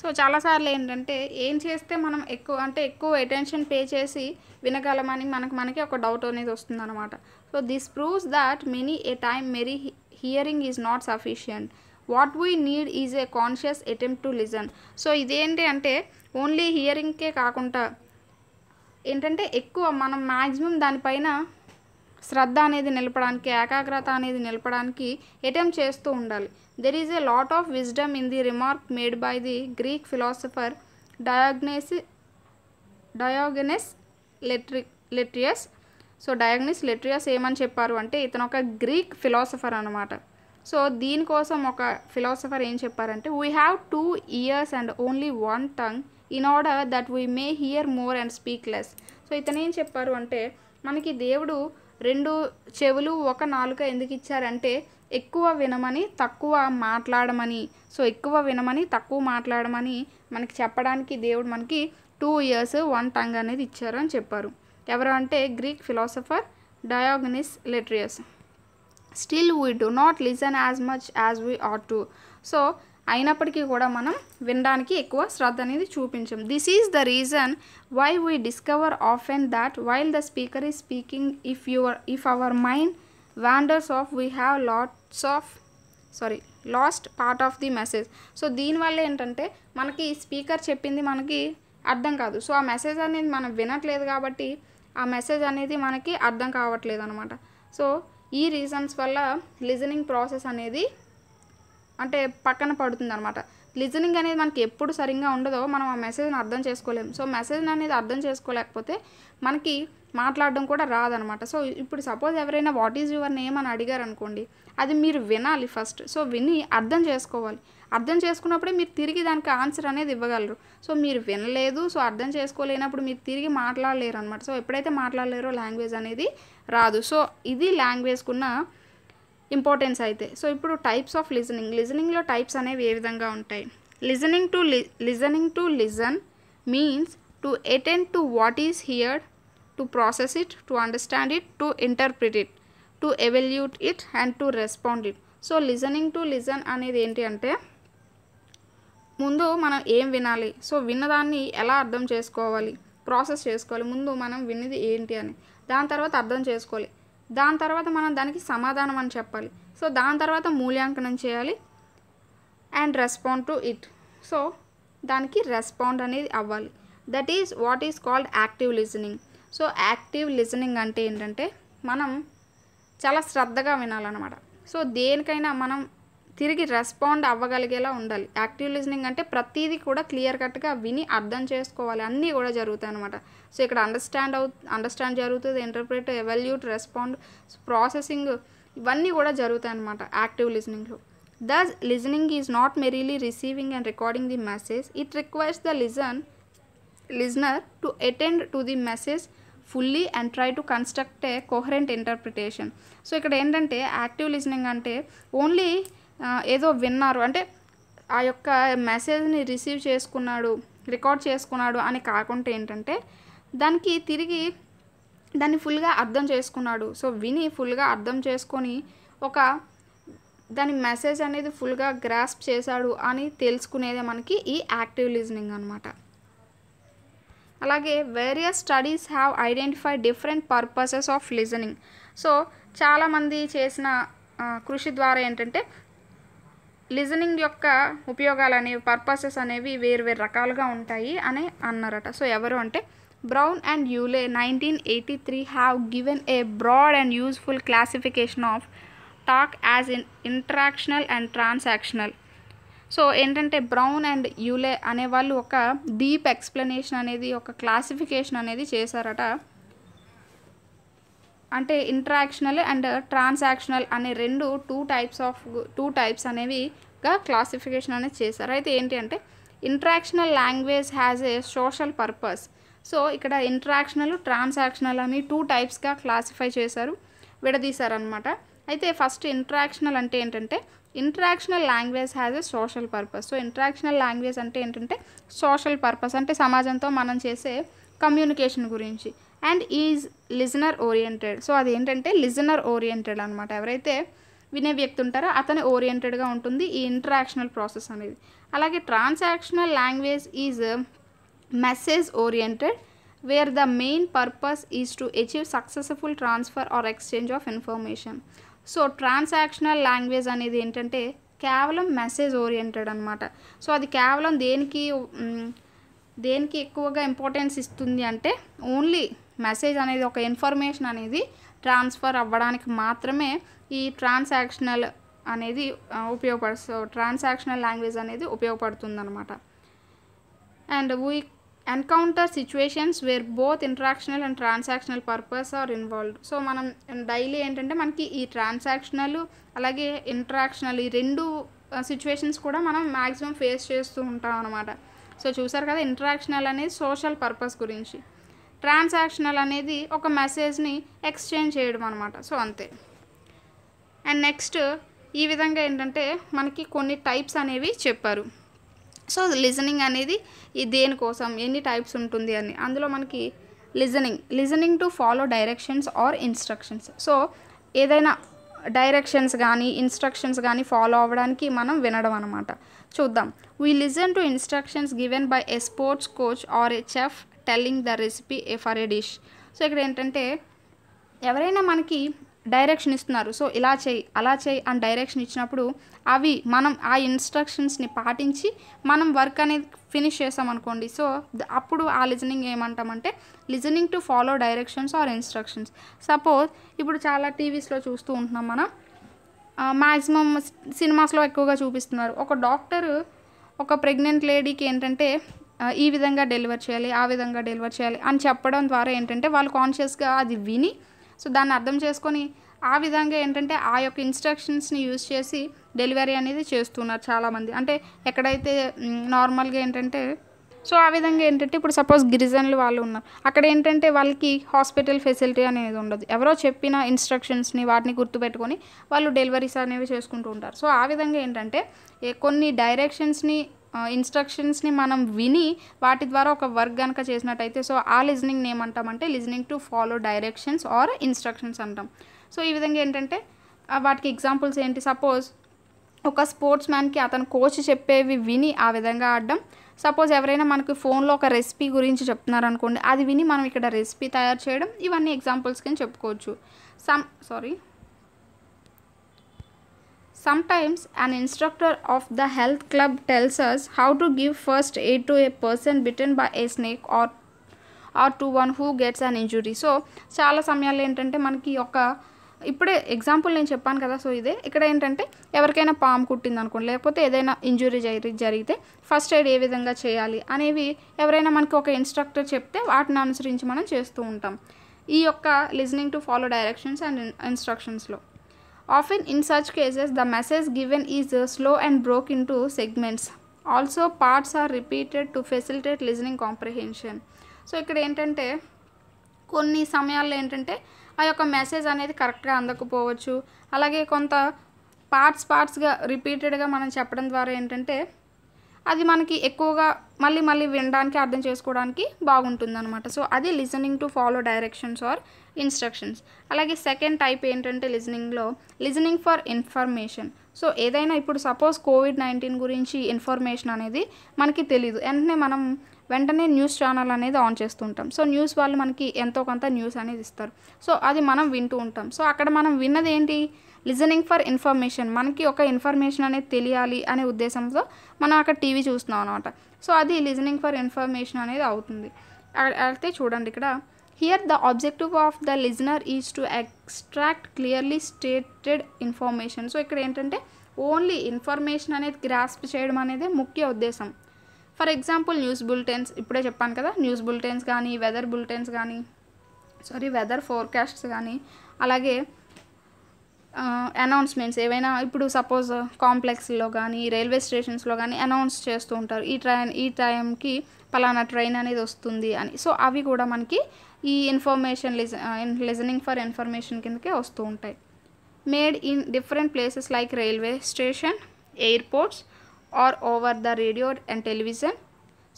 so చాలాసార్లు ఏంటంటే ఏం చేస్తే మనం ఎక్కువ అంటే ఎక్కువ అటెన్షన్ పే చేసి వినగలమని మనకు మనకి ఒక డౌట్ అనేది వస్తుందన్నమాట so this proves that many a time merely hearing is not sufficient what we need is a conscious attempt to listen so ఇదేంటి అంటే ఓన్లీ హియరింగ్కే కాకుండా ఏంటంటే ఎక్కువ మనం మ్యాక్సిమం దానిపైన శ్రద్ధ అనేది నిలపడానికి ఏకాగ్రత అనేది నిలపడానికి అటెంప్ట్ చేస్తూ ఉండాలి there is a lot of wisdom in the remark made by the Greek philosopher Diogenes Diogenes Laertius Laertius so Diogenes Laertius ఏమని చెప్పారు అంటే ఇతను ఒక గ్రీక్ ఫిలాసఫర్ అనమాట సో దీనికోసం ఒక ఫిలాసఫర్ ఏం చెప్పారంటే we have two ears and only one tongue in order that we may hear more and speak less so ఇతను ఏం చెప్పారు అంటే మనకి దేవుడు రెండు చెవులు ఒక నాలుక ఎందుకు ఇచ్చారంటే ఎక్కువ వినమని తక్కువ మాట్లాడమని సో ఎక్కువ వినమని తక్కువ మాట్లాడమని మనకి చెప్పడానికి దేవుడు మనకి టూ ఇయర్స్ వన్ టంగ్ అనేది ఇచ్చారు అని చెప్పారు ఎవరు అంటే Greek philosopher Diogenes Laertius still we do not listen as much as we are to so అయినప్పటికీ కూడా మనం వినడానికి ఎక్కువ శ్రద్ధ అనేది చూపించం this is the reason why we discover of and that while the speaker is speaking if your if our mind wanders off we have lots of sorry lost part of the message so దీనివల్ల ఏంటంటే మనకి స్పీకర్ చెప్పింది మనకి అర్థం కాదు సో ఆ మెసేజ్ అనేది మనం వినట్లేదు కాబట్టి ఆ మెసేజ్ అనేది మనకి అర్థం కావట్లేదు అనమాట సో ఈ రీజన్స్ వల్ల లిజనింగ్ ప్రాసెస్ అనేది అంటే పక్కన పడుతుంది అనమాట లిజనింగ్ అనేది మనకి ఎప్పుడు సరిగ్గా ఉండదో మనం ఆ మెసేజ్ని అర్థం చేసుకోలేము సో మెసేజ్ని అనేది అర్థం చేసుకోలేకపోతే మనకి మాట్లాడడం కూడా రాదనమాట సో ఇప్పుడు సపోజ్ ఎవరైనా వాట్ ఈజ్ యువర్ నేమ్ అని అడిగారు అనుకోండి అది మీరు వినాలి ఫస్ట్ సో విని అర్థం చేసుకోవాలి అర్థం చేసుకున్నప్పుడే మీరు తిరిగి దానికి ఆన్సర్ అనేది ఇవ్వగలరు సో మీరు వినలేదు సో అర్థం చేసుకోలేనప్పుడు మీరు తిరిగి మాట్లాడలేరు అనమాట సో ఎప్పుడైతే మాట్లాడలేరో లాంగ్వేజ్ అనేది రాదు సో ఇది లాంగ్వేజ్కున్న ఇంపార్టెన్స్ అయితే సో ఇప్పుడు టైప్స్ ఆఫ్ లిజనింగ్ లిజనింగ్లో టైప్స్ అనేవి ఏ విధంగా ఉంటాయి listening to listening to listen means to attend to what is heard to process it to understand it to interpret it to evaluate it and to respond it so listening to listen అనేది ఏంటి అంటే ముందు మనం ఏం వినాలి సో విన్నదాన్ని ఎలా అర్థం చేసుకోవాలి ప్రాసెస్ చేసుకోవాలి ముందు మనం విన్నది ఏంటి అని దాని తర్వాత అర్థం చేసుకోవాలి దాని తర్వాత మనం దానికి సమాధానం అని చెప్పాలి సో దాని తర్వాత మూల్యాంకనం చేయాలి and respond to it so దానికి రెస్పాండ్ అనేది అవ్వాలి that is what is called active listening so active listening అంటే ఏంటంటే మనం చాలా శ్రద్ధగా వినాలన్నమాట సో దేనికైనా మనం తిరిగి రెస్పాండ్ అవ్వగలిగేలా ఉండాలి యాక్టివ్ లిజనింగ్ అంటే ప్రతిదీ కూడా క్లియర్ కట్గా విని అర్థం చేసుకోవాలి అన్నీ కూడా జరుగుతాయి అనమాట సో ఇక్కడ అండర్స్టాండ్ అవు అండర్స్టాండ్ జరుగుతుంది ఇంటర్ప్రిట్ ఎవల్యూట్ రెస్పాండ్ ప్రాసెసింగ్ ఇవన్నీ కూడా జరుగుతాయి అన్నమాట యాక్టివ్ లిజనింగ్లో thus listening is not merely receiving and recording the message it requires the listen listener to attend to the message fully and try to construct a coherent interpretation so ఇక్కడ ఏంటంటే యాక్టివ్ లిజనింగ్ అంటే ఓన్లీ ఏదో విన్నారు అంటే ఆ యొక్క మెసేజ్ని రిసీవ్ చేసుకున్నాడు రికార్డ్ చేసుకున్నాడు అని కాకుండా ఏంటంటే దానికి తిరిగి దాన్ని ఫుల్గా అర్థం చేసుకున్నాడు సో విని ఫుల్గా అర్థం చేసుకొని ఒక దాని మెసేజ్ అనేది ఫుల్గా గ్రాస్ప్ చేశాడు అని తెలుసుకునేదే మనకి ఈ యాక్టివ్ లిజనింగ్ అనమాట అలాగే various studies have identify different purposes of listening so చాలామంది చేసిన కృషి ద్వారా ఏంటంటే లిజనింగ్ యొక్క ఉపయోగాలు అనేవి పర్పసెస్ అనేవి వేరు వేరు రకాలుగా ఉంటాయి అని అన్నారట సో ఎవరు అంటే Brown Brown and Yule 1983 have given a broad and useful classification of talk as in interactional and transactional so ఏంటంటే బ్రౌన్ అండ్ యూలే అనే వాళ్ళు ఒక డీప్ ఎక్స్ప్లెనేషన్ అనేది ఒక క్లాసిఫికేషన్ అనేది చేశారట అంటే ఇంట్రాక్షనల్ అండ్ ట్రాన్సాక్షనల్ అనే రెండు two types of two types అనేవిగా క్లాసిఫికేషన్ అనేది చేశారు అయితే ఏంటి అంటే interactional language has a social purpose so ఇక్కడ ఇంట్రాక్షనల్ ట్రాన్సాక్షనల్ అని టూ టైప్స్గా క్లాసిఫై చేశారు విడదీశారనమాట అయితే ఫస్ట్ ఇంటరాక్షనల్ అంటే ఏంటంటే interactional language has a social purpose so interactional language అంటే ఏంటంటే సోషల్ పర్పస్ అంటే సమాజంతో మనం చేసే కమ్యూనికేషన్ గురించి and is listener oriented so అది ఏంటంటే లిజనర్ ఓరియంటెడ్ అనమాట ఎవరైతే వినే వ్యక్తి ఉంటారో అతని ఓరియంటెడ్గా ఉంటుంది ఈ ఇంటరాక్షనల్ ప్రాసెస్ అనేది అలాగే transactional language is message oriented where the main purpose is to achieve successful transfer or exchange of information so transactional language అనేది ఏంటంటే కేవలం మెసేజ్ ఓరియంటెడ్ అనమాట సో అది కేవలం దేనికి దేనికి ఎక్కువగా ఇంపార్టెన్స్ ఇస్తుంది అంటే ఓన్లీ మెసేజ్ అనేది ఒక ఇన్ఫర్మేషన్ అనేది ట్రాన్స్ఫర్ అవ్వడానికి మాత్రమే ఈ ట్రాన్సాక్షనల్ అనేది ఉపయోగపడు ట్రాన్సాక్షనల్ లాంగ్వేజ్ అనేది ఉపయోగపడుతుంది అనమాట and we encounter situations where both interactional and transactional purpose are involved so మనం డైలీ ఏంటంటే మనకి ఈ ట్రాన్సాక్షనల్ అలాగే ఇంట్రాక్షనల్ ఈ రెండు సిచ్యువేషన్స్ uh, కూడా మనం మ్యాక్సిమం ఫేస్ చేస్తూ ఉంటాం అనమాట సో చూసారు కదా ఇంట్రాక్షనల్ అనేది సోషల్ పర్పస్ గురించి ట్రాన్సాక్షనల్ అనేది ఒక మెసేజ్ని ఎక్స్చేంజ్ చేయడం అనమాట సో అంతే అండ్ నెక్స్ట్ ఈ విధంగా ఏంటంటే మనకి కొన్ని టైప్స్ అనేవి చెప్పారు సో లిజనింగ్ అనేది ఈ దేనికోసం ఎన్ని టైప్స్ ఉంటుంది అని అందులో మనకి listening listening to follow directions or instructions so ఏదైనా డైరెక్షన్స్ కానీ ఇన్స్ట్రక్షన్స్ కానీ ఫాలో అవ్వడానికి మనం వినడం అనమాట చూద్దాం we listen to instructions given by a sports coach or a chef telling the recipe a for a dish so ఇక్కడ ఏంటంటే ఎవరైనా మనకి డైరెక్షన్ ఇస్తున్నారు సో ఇలా చేయి అలా చేయి అని డైరెక్షన్ ఇచ్చినప్పుడు అవి మనం ఆ ఇన్స్ట్రక్షన్స్ని పాటించి మనం వర్క్ అనేది ఫినిష్ చేసామనుకోండి సో అప్పుడు ఆ లిజనింగ్ ఏమంటామంటే listening to follow directions or instructions suppose ఇప్పుడు చాలా టీవీస్లో చూస్తూ ఉంటున్నాం మనం మ్యాక్సిమం సినిమాస్లో ఎక్కువగా చూపిస్తున్నారు ఒక డాక్టర్ ఒక ప్రెగ్నెంట్ లేడీకి ఏంటంటే ఈ విధంగా డెలివర్ చేయాలి ఆ విధంగా డెలివర్ చేయాలి అని చెప్పడం ద్వారా ఏంటంటే వాళ్ళు కాన్షియస్గా అది విని సో దాన్ని అర్థం చేసుకొని ఆ విధంగా ఏంటంటే ఆ యొక్క ఇన్స్ట్రక్షన్స్ని యూజ్ చేసి డెలివరీ అనేది చేస్తున్నారు చాలామంది అంటే ఎక్కడైతే నార్మల్గా ఏంటంటే సో ఆ విధంగా ఏంటంటే ఇప్పుడు సపోజ్ గిరిజనులు వాళ్ళు ఉన్నారు అక్కడ ఏంటంటే వాళ్ళకి హాస్పిటల్ ఫెసిలిటీ అనేది ఉండదు ఎవరో చెప్పిన ఇన్స్ట్రక్షన్స్ని వాటిని గుర్తుపెట్టుకొని వాళ్ళు డెలివరీస్ అనేవి చేసుకుంటూ ఉంటారు సో ఆ విధంగా ఏంటంటే కొన్ని డైరెక్షన్స్ని ఇన్స్ట్రక్షన్స్ని మనం విని వాటి ద్వారా ఒక వర్క్ కనుక చేసినట్టయితే సో ఆ లిజనింగ్ ఏమంటామంటే listening to follow directions or instructions అంటాం సో ఈ విధంగా ఏంటంటే వాటికి ఎగ్జాంపుల్స్ ఏంటి సపోజ్ ఒక స్పోర్ట్స్ మ్యాన్కి అతను కోచ్ చెప్పేవి విని ఆ విధంగా ఆడడం సపోజ్ ఎవరైనా మనకి ఫోన్లో ఒక రెసిపీ గురించి చెప్తున్నారనుకోండి అది విని మనం ఇక్కడ రెసిపీ తయారు చేయడం ఇవన్నీ ఎగ్జాంపుల్స్ కింద చెప్పుకోవచ్చు some sorry Sometimes an instructor of the health club tells us how to give first aid to a person bitten by a snake or or to one who gets an injury so చాలా సమయాల్లో ఏంటంటే మనకి ఒక ఇప్పుడే ఎగ్జాంపుల్ నేను చెప్పాను కదా సో ఇదే ఇక్కడ ఏంటంటే ఎవరికైనా పాము కుట్టింది అనుకోండి లేకపోతే ఏదైనా ఇంజురీ జరి జరిగితే ఫస్ట్ ఎయిడ్ ఏ విధంగా చేయాలి అనేవి ఎవరైనా మనకి ఒక ఇన్స్ట్రక్టర్ చెప్తే వాటిని అనుసరించి మనం చేస్తూ ఉంటాం ఈ యొక్క listening to follow directions and ఇన్స్ట్రక్షన్స్లో Often in such cases, the message given is uh, slow and broke into segments. Also parts are repeated to facilitate listening comprehension so ఇక్కడ ఏంటంటే కొన్ని సమయాల్లో ఏంటంటే ఆ యొక్క మెసేజ్ అనేది కరెక్ట్గా అందకపోవచ్చు అలాగే కొంత పార్ట్స్ పార్ట్స్గా రిపీటెడ్గా మనం చెప్పడం ద్వారా ఏంటంటే అది మనకి ఎక్కువగా మళ్ళీ మళ్ళీ వినడానికి అర్థం చేసుకోవడానికి బాగుంటుందన్నమాట సో అది listening to follow directions or instructions అలాగే సెకండ్ టైప్ ఏంటంటే లిజనింగ్లో లిజనింగ్ ఫర్ ఇన్ఫర్మేషన్ సో ఏదైనా ఇప్పుడు సపోజ్ కోవిడ్ నైన్టీన్ గురించి ఇన్ఫర్మేషన్ అనేది మనకి తెలియదు వెంటనే మనం వెంటనే న్యూస్ ఛానల్ అనేది ఆన్ చేస్తుంటాం సో న్యూస్ వాళ్ళు మనకి ఎంతో కొంత న్యూస్ అనేది ఇస్తారు సో అది మనం వింటూ ఉంటాం సో అక్కడ మనం విన్నది ఏంటి లిజనింగ్ ఫర్ ఇన్ఫర్మేషన్ మనకి ఒక ఇన్ఫర్మేషన్ అనేది తెలియాలి అనే ఉద్దేశంతో మనం అక్కడ టీవీ చూస్తున్నాం అనమాట సో అది లిజనింగ్ ఫర్ ఇన్ఫర్మేషన్ అనేది అవుతుంది అయితే చూడండి ఇక్కడ here the objective of the listener is to extract clearly stated information so ఇక్కడ ఏంటంటే ఓన్లీ ఇన్ఫర్మేషన్ అనేది గ్రాస్ప్ చేయడం అనేది ముఖ్య ఉద్దేశం ఫర్ ఎగ్జాంపుల్ న్యూస్ బులెటిన్స్ ఇప్పుడే చెప్పాను కదా న్యూస్ బులెటిన్స్ కానీ వెదర్ బులెటిన్స్ కానీ సారీ వెదర్ ఫోర్కాస్ట్స్ కానీ అలాగే అనౌన్స్మెంట్స్ ఏవైనా ఇప్పుడు సపోజ్ కాంప్లెక్స్లో కానీ రైల్వే స్టేషన్స్లో కానీ అనౌన్స్ చేస్తూ ఉంటారు ఈ ట్రైన్ ఈ టైంకి పలానా ట్రైన్ అనేది వస్తుంది అని సో అవి కూడా మనకి ఈ ఇన్ఫర్మేషన్ లిజ లిజనింగ్ ఫర్ ఇన్ఫర్మేషన్ కిందకే వస్తూ ఉంటాయి made in different places like railway station airports or over the radio and television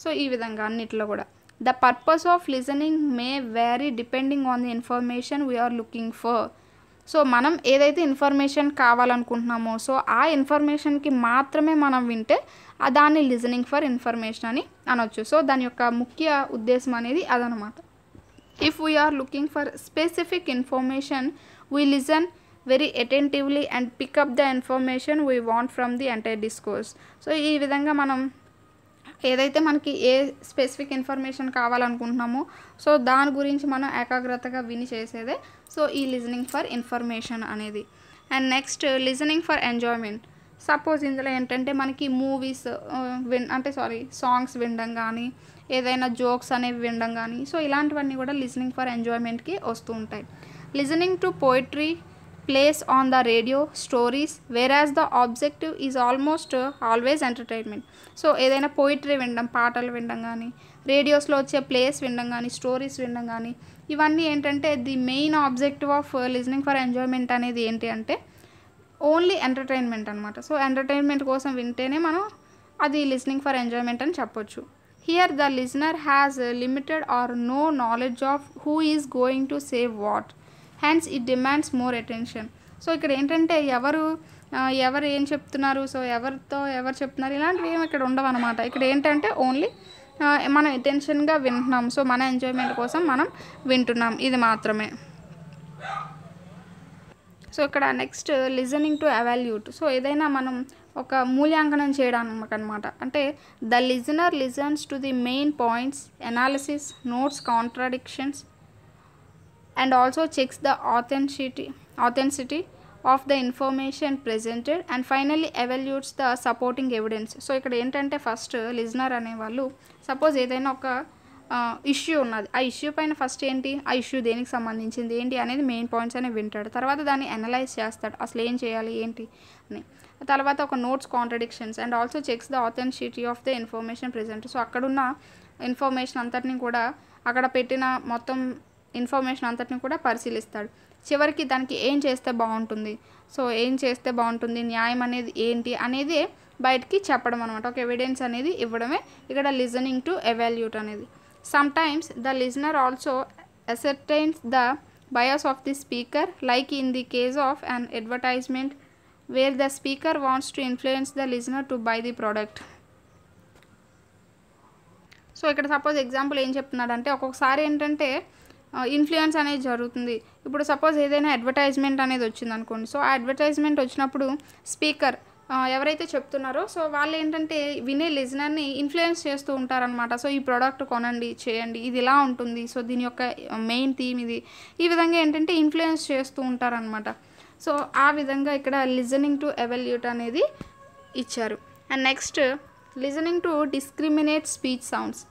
so ఈ విధంగా అన్నిట్లో కూడా the purpose of listening may vary depending on the information we are looking for so మనం ఏదైతే ఇన్ఫర్మేషన్ కావాలనుకుంటున్నామో సో ఆ ఇన్ఫర్మేషన్కి మాత్రమే మనం వింటే దాన్ని లిజనింగ్ ఫర్ ఇన్ఫర్మేషన్ అని అనొచ్చు సో దాని యొక్క ముఖ్య ఉద్దేశం అనేది అదనమాట if we are looking for specific information, we listen very attentively and pick up the information we want from the entire discourse so ఈ విధంగా మనం ఏదైతే మనకి ఏ స్పెసిఫిక్ ఇన్ఫర్మేషన్ కావాలనుకుంటున్నామో సో దాని గురించి మనం ఏకాగ్రతగా విని చేసేదే సో ఈ లిజనింగ్ ఫర్ ఇన్ఫర్మేషన్ అనేది and next listening for enjoyment suppose ఇందులో ఏంటంటే మనకి మూవీస్ uh, విన్ అంటే సారీ సాంగ్స్ వినడం కానీ ఏదైనా జోక్స్ అనేవి వినడం కానీ సో ఇలాంటివన్నీ కూడా లిజనింగ్ ఫర్ ఎంజాయ్మెంట్కి వస్తూ ఉంటాయి listening to poetry plays on the radio stories where as the objective is almost always entertainment so ఏదైనా పోయిటరీ వినడం పాటలు వినడం కానీ రేడియోస్లో వచ్చే ప్లేస్ వినడం కానీ స్టోరీస్ వినడం కానీ ఇవన్నీ ఏంటంటే the main objective of listening for enjoyment అనేది ఏంటి అంటే ఓన్లీ ఎంటర్టైన్మెంట్ అనమాట సో ఎంటర్టైన్మెంట్ కోసం వింటేనే మనం అది లిజనింగ్ ఫర్ ఎంజాయ్మెంట్ అని చెప్పొచ్చు Here the listener has uh, limited or no knowledge of who is going to say what. Hence it demands more attention. So ఇక్కడ ఏంటంటే ఎవరు ఎవరు ఏం చెప్తున్నారు సో ఎవరితో ఎవరు చెప్తున్నారు ఇలాంటివి ఏమి ఇక్కడ ఉండవు అనమాట ఇక్కడ ఏంటంటే ఓన్లీ మనం అటెన్షన్గా వింటున్నాం సో మన ఎంజాయ్మెంట్ కోసం మనం వింటున్నాం ఇది మాత్రమే సో ఇక్కడ next listening to evaluate so ఏదైనా మనం ఒక మూల్యాంకనం చేయడానికి అనమాట అంటే the listener listens to the main points analysis notes contradictions and also checks the authenticity authenticity of the information presented and finally evaluates the supporting evidence so ఇక్కడ ఏంటంటే ఫస్ట్ లిజనర్ అనేవాళ్ళు సపోజ్ ఏదైనా ఒక ఇష్యూ ఉన్నది ఆ ఇష్యూ పైన ఫస్ట్ ఏంటి ఆ ఇష్యూ దేనికి సంబంధించింది ఏంటి అనేది మెయిన్ పాయింట్స్ అని వింటాడు తర్వాత దాన్ని అనలైజ్ చేస్తాడు అసలు ఏం చేయాలి ఏంటి అని తర్వాత ఒక notes contradictions and also checks the authenticity of the information present so అక్కడున్న ఇన్ఫర్మేషన్ అంతటిని కూడా అక్కడ పెట్టిన మొత్తం ఇన్ఫర్మేషన్ అంతటిని కూడా పరిశీలిస్తాడు చివరికి దానికి ఏం చేస్తే బాగుంటుంది సో ఏం చేస్తే బాగుంటుంది న్యాయం అనేది ఏంటి అనేది బయటికి చెప్పడం అనమాట ఒక ఎవిడెన్స్ అనేది ఇవ్వడమే ఇక్కడ లిజనింగ్ టు ఎవాల్యూట్ అనేది Sometimes the listener also ascertains the bias of the speaker, like in the case of an advertisement where the speaker wants to influence the listener to buy the product. So ఇక్కడ సపోజ్ ఎగ్జాంపుల్ ఏం చెప్తున్నాడంటే ఒక్కొక్కసారి ఏంటంటే ఇన్ఫ్లుయెన్స్ అనేది జరుగుతుంది ఇప్పుడు సపోజ్ ఏదైనా అడ్వర్టైజ్మెంట్ అనేది వచ్చింది అనుకోండి సో ఆ అడ్వర్టైజ్మెంట్ వచ్చినప్పుడు స్పీకర్ ఎవరైతే చెప్తున్నారో సో వాళ్ళు ఏంటంటే వినే లిజనర్ని ఇన్ఫ్లుయెన్స్ చేస్తూ ఉంటారనమాట సో ఈ ప్రోడక్ట్ కొనండి చేయండి ఇది ఇలా ఉంటుంది సో దీని యొక్క మెయిన్ థీమ్ ఇది ఈ విధంగా ఏంటంటే ఇన్ఫ్లుయెన్స్ చేస్తూ ఉంటారనమాట సో ఆ విధంగా ఇక్కడ లిజనింగ్ టు ఎవల్యూట్ అనేది ఇచ్చారు and next listening to discriminate speech sounds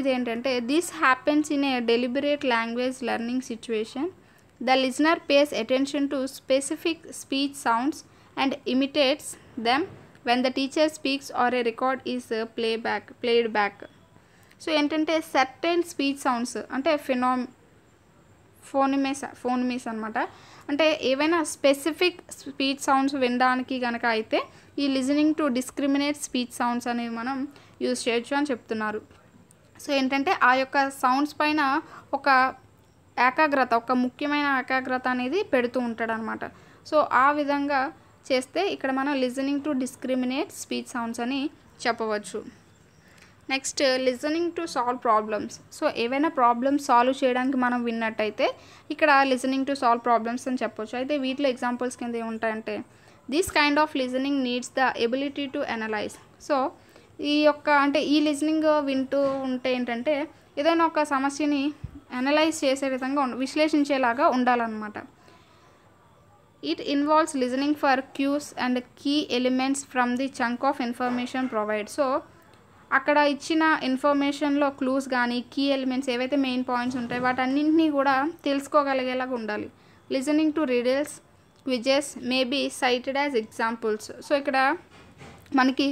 ఇదేంటంటే this happens in a deliberate language learning situation the listener pays attention to specific speech sounds and imitates them when the teacher speaks or a record is play back played back so ఏంటంటే సర్టెన్ స్పీచ్ సౌండ్స్ అంటే ఫినోమ్ ఫోనిమేస్ ఫోనిమేస్ అనమాట అంటే ఏవైనా స్పెసిఫిక్ స్పీచ్ సౌండ్స్ వినడానికి కనుక అయితే ఈ listening to discriminate speech sounds అనేవి మనం యూజ్ చేయొచ్చు అని చెప్తున్నారు సో ఏంటంటే ఆ యొక్క సౌండ్స్ పైన ఒక ఏకాగ్రత ఒక ముఖ్యమైన ఏకాగ్రత అనేది పెడుతూ ఉంటాడనమాట సో ఆ విధంగా చేస్తే ఇక్కడ మనం listening to discriminate speech sounds అని చెప్పవచ్చు next listening to solve problems so ఏవైనా ప్రాబ్లమ్స్ సాల్వ్ చేయడానికి మనం విన్నట్టయితే ఇక్కడ లిజనింగ్ టు సాల్వ్ ప్రాబ్లమ్స్ అని చెప్పవచ్చు అయితే వీటిలో ఎగ్జాంపుల్స్ కింద ఏముంటాయంటే this kind of listening needs the ability to analyze so ఈ యొక్క అంటే ఈ లిజనింగ్ వింటూ ఉంటే ఏంటంటే ఏదైనా ఒక సమస్యని అనలైజ్ చేసే విధంగా విశ్లేషించేలాగా ఉండాలన్నమాట It involves listening for cues and key elements from the chunk of information provided. So, అక్కడ ఇచ్చిన ఇన్ఫర్మేషన్లో క్లూస్ కానీ కీ ఎలిమెంట్స్ ఏవైతే మెయిన్ పాయింట్స్ ఉంటాయో వాటన్నింటినీ కూడా తెలుసుకోగలిగేలాగా ఉండాలి listening to riddles quizzes maybe cited as examples so ఇక్కడ మనకి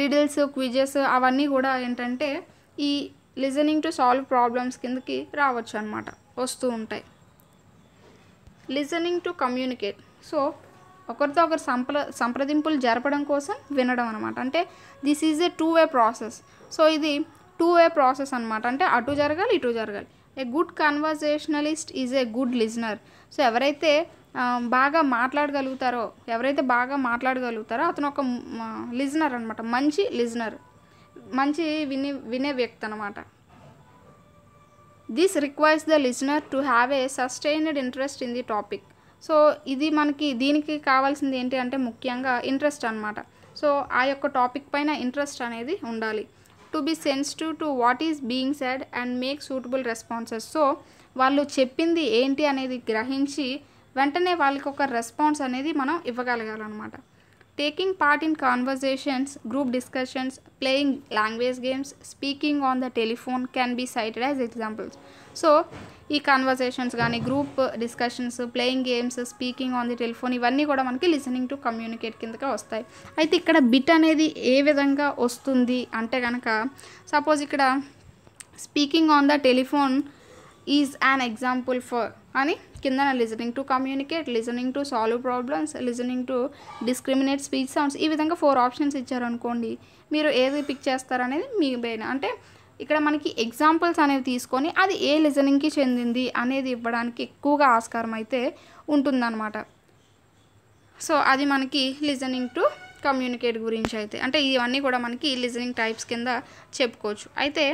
రీడల్స్ క్విజెస్ అవన్నీ కూడా ఏంటంటే ఈ లిజనింగ్ టు సాల్వ్ ప్రాబ్లమ్స్ కిందకి రావచ్చు అనమాట వస్తూ ఉంటాయి లిజనింగ్ టు కమ్యూనికేట్ సో ఒకరితో ఒకరు సంప్ర సంప్రదింపులు జరపడం కోసం వినడం అనమాట అంటే this is a two way process so ఇది టూ వే ప్రాసెస్ అనమాట అంటే అటు జరగాలి ఇటు జరగాలి a good conversationalist is a good listener so ఎవరైతే బాగా మాట్లాడగలుగుతారో ఎవరైతే బాగా మాట్లాడగలుగుతారో అతను ఒక లిజనర్ అనమాట మంచి లిజనర్ మంచి వినే వినే వ్యక్తి అనమాట this requires the listener to have a sustained interest in the topic so ఇది మనకి దీనికి కావాల్సింది ఏంటి అంటే ముఖ్యంగా ఇంట్రెస్ట్ అనమాట సో ఆ యొక్క టాపిక్ పైన ఇంట్రెస్ట్ అనేది ఉండాలి to be sensitive to what is being said and make suitable responses so వాళ్ళు చెప్పింది ఏంటి అనేది గ్రహించి వెంటనే వాళ్ళకి ఒక రెస్పాన్స్ అనేది మనం ఇవ్వగలగాలన్నమాట taking part in conversations group discussions playing language games speaking on the telephone can be cited as examples so ఈ కన్వర్సేషన్స్ కానీ group discussions playing games speaking on the telephone ఇవన్నీ కూడా మనకి లిసనింగ్ టు కమ్యూనికేట్ కిందగా వస్తాయి అయితే ఇక్కడ బిట్ అనేది ఏ విధంగా వస్తుంది అంటే కనుక సపోజ్ ఇక్కడ speaking on the telephone is an example for అని కింద listening to communicate listening to solve problems listening to discriminate speech sounds ఈ విధంగా ఫోర్ ఆప్షన్స్ ఇచ్చారనుకోండి మీరు ఏది పిక్ చేస్తారనేది మీ పైన అంటే ఇక్కడ మనకి ఎగ్జాంపుల్స్ అనేవి తీసుకొని అది ఏ లిజనింగ్కి చెందింది అనేది ఇవ్వడానికి ఎక్కువగా ఆస్కారం అయితే ఉంటుందన్నమాట సో అది మనకి లిజనింగ్ టు కమ్యూనికేట్ గురించి అయితే అంటే ఇవన్నీ కూడా మనకి లిజనింగ్ టైప్స్ కింద చెప్పుకోవచ్చు అయితే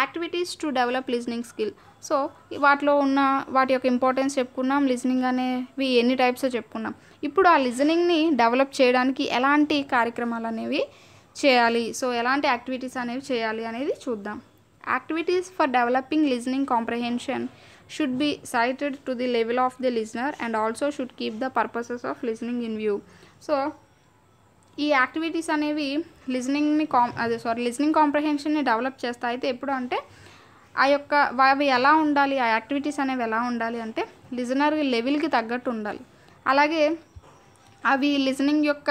activities to develop listening skill so వాటిలో ఉన్న వాటి యొక్క ఇంపార్టెన్స్ చెప్పుకున్నాం లిజనింగ్ అనేవి ఎన్ని టైప్స్ చెప్పుకున్నాం ఇప్పుడు ఆ లిజనింగ్ని డెవలప్ చేయడానికి ఎలాంటి కార్యక్రమాలు అనేవి చేయాలి సో ఎలాంటి యాక్టివిటీస్ అనేవి చేయాలి అనేది చూద్దాం activities for developing listening comprehension should be cited to the level of the listener and also should keep the purposes of listening in view so ఈ యాక్టివిటీస్ అనేవి లిజనింగ్ని కాం అదే సారీ లిజనింగ్ కాంప్రహెన్షన్ని డెవలప్ చేస్తా అయితే ఎప్పుడు అంటే ఆ యొక్క అవి ఎలా ఉండాలి ఆ యాక్టివిటీస్ అనేవి ఎలా ఉండాలి అంటే లిజనర్ లెవెల్కి తగ్గట్టు ఉండాలి అలాగే అవి లిజనింగ్ యొక్క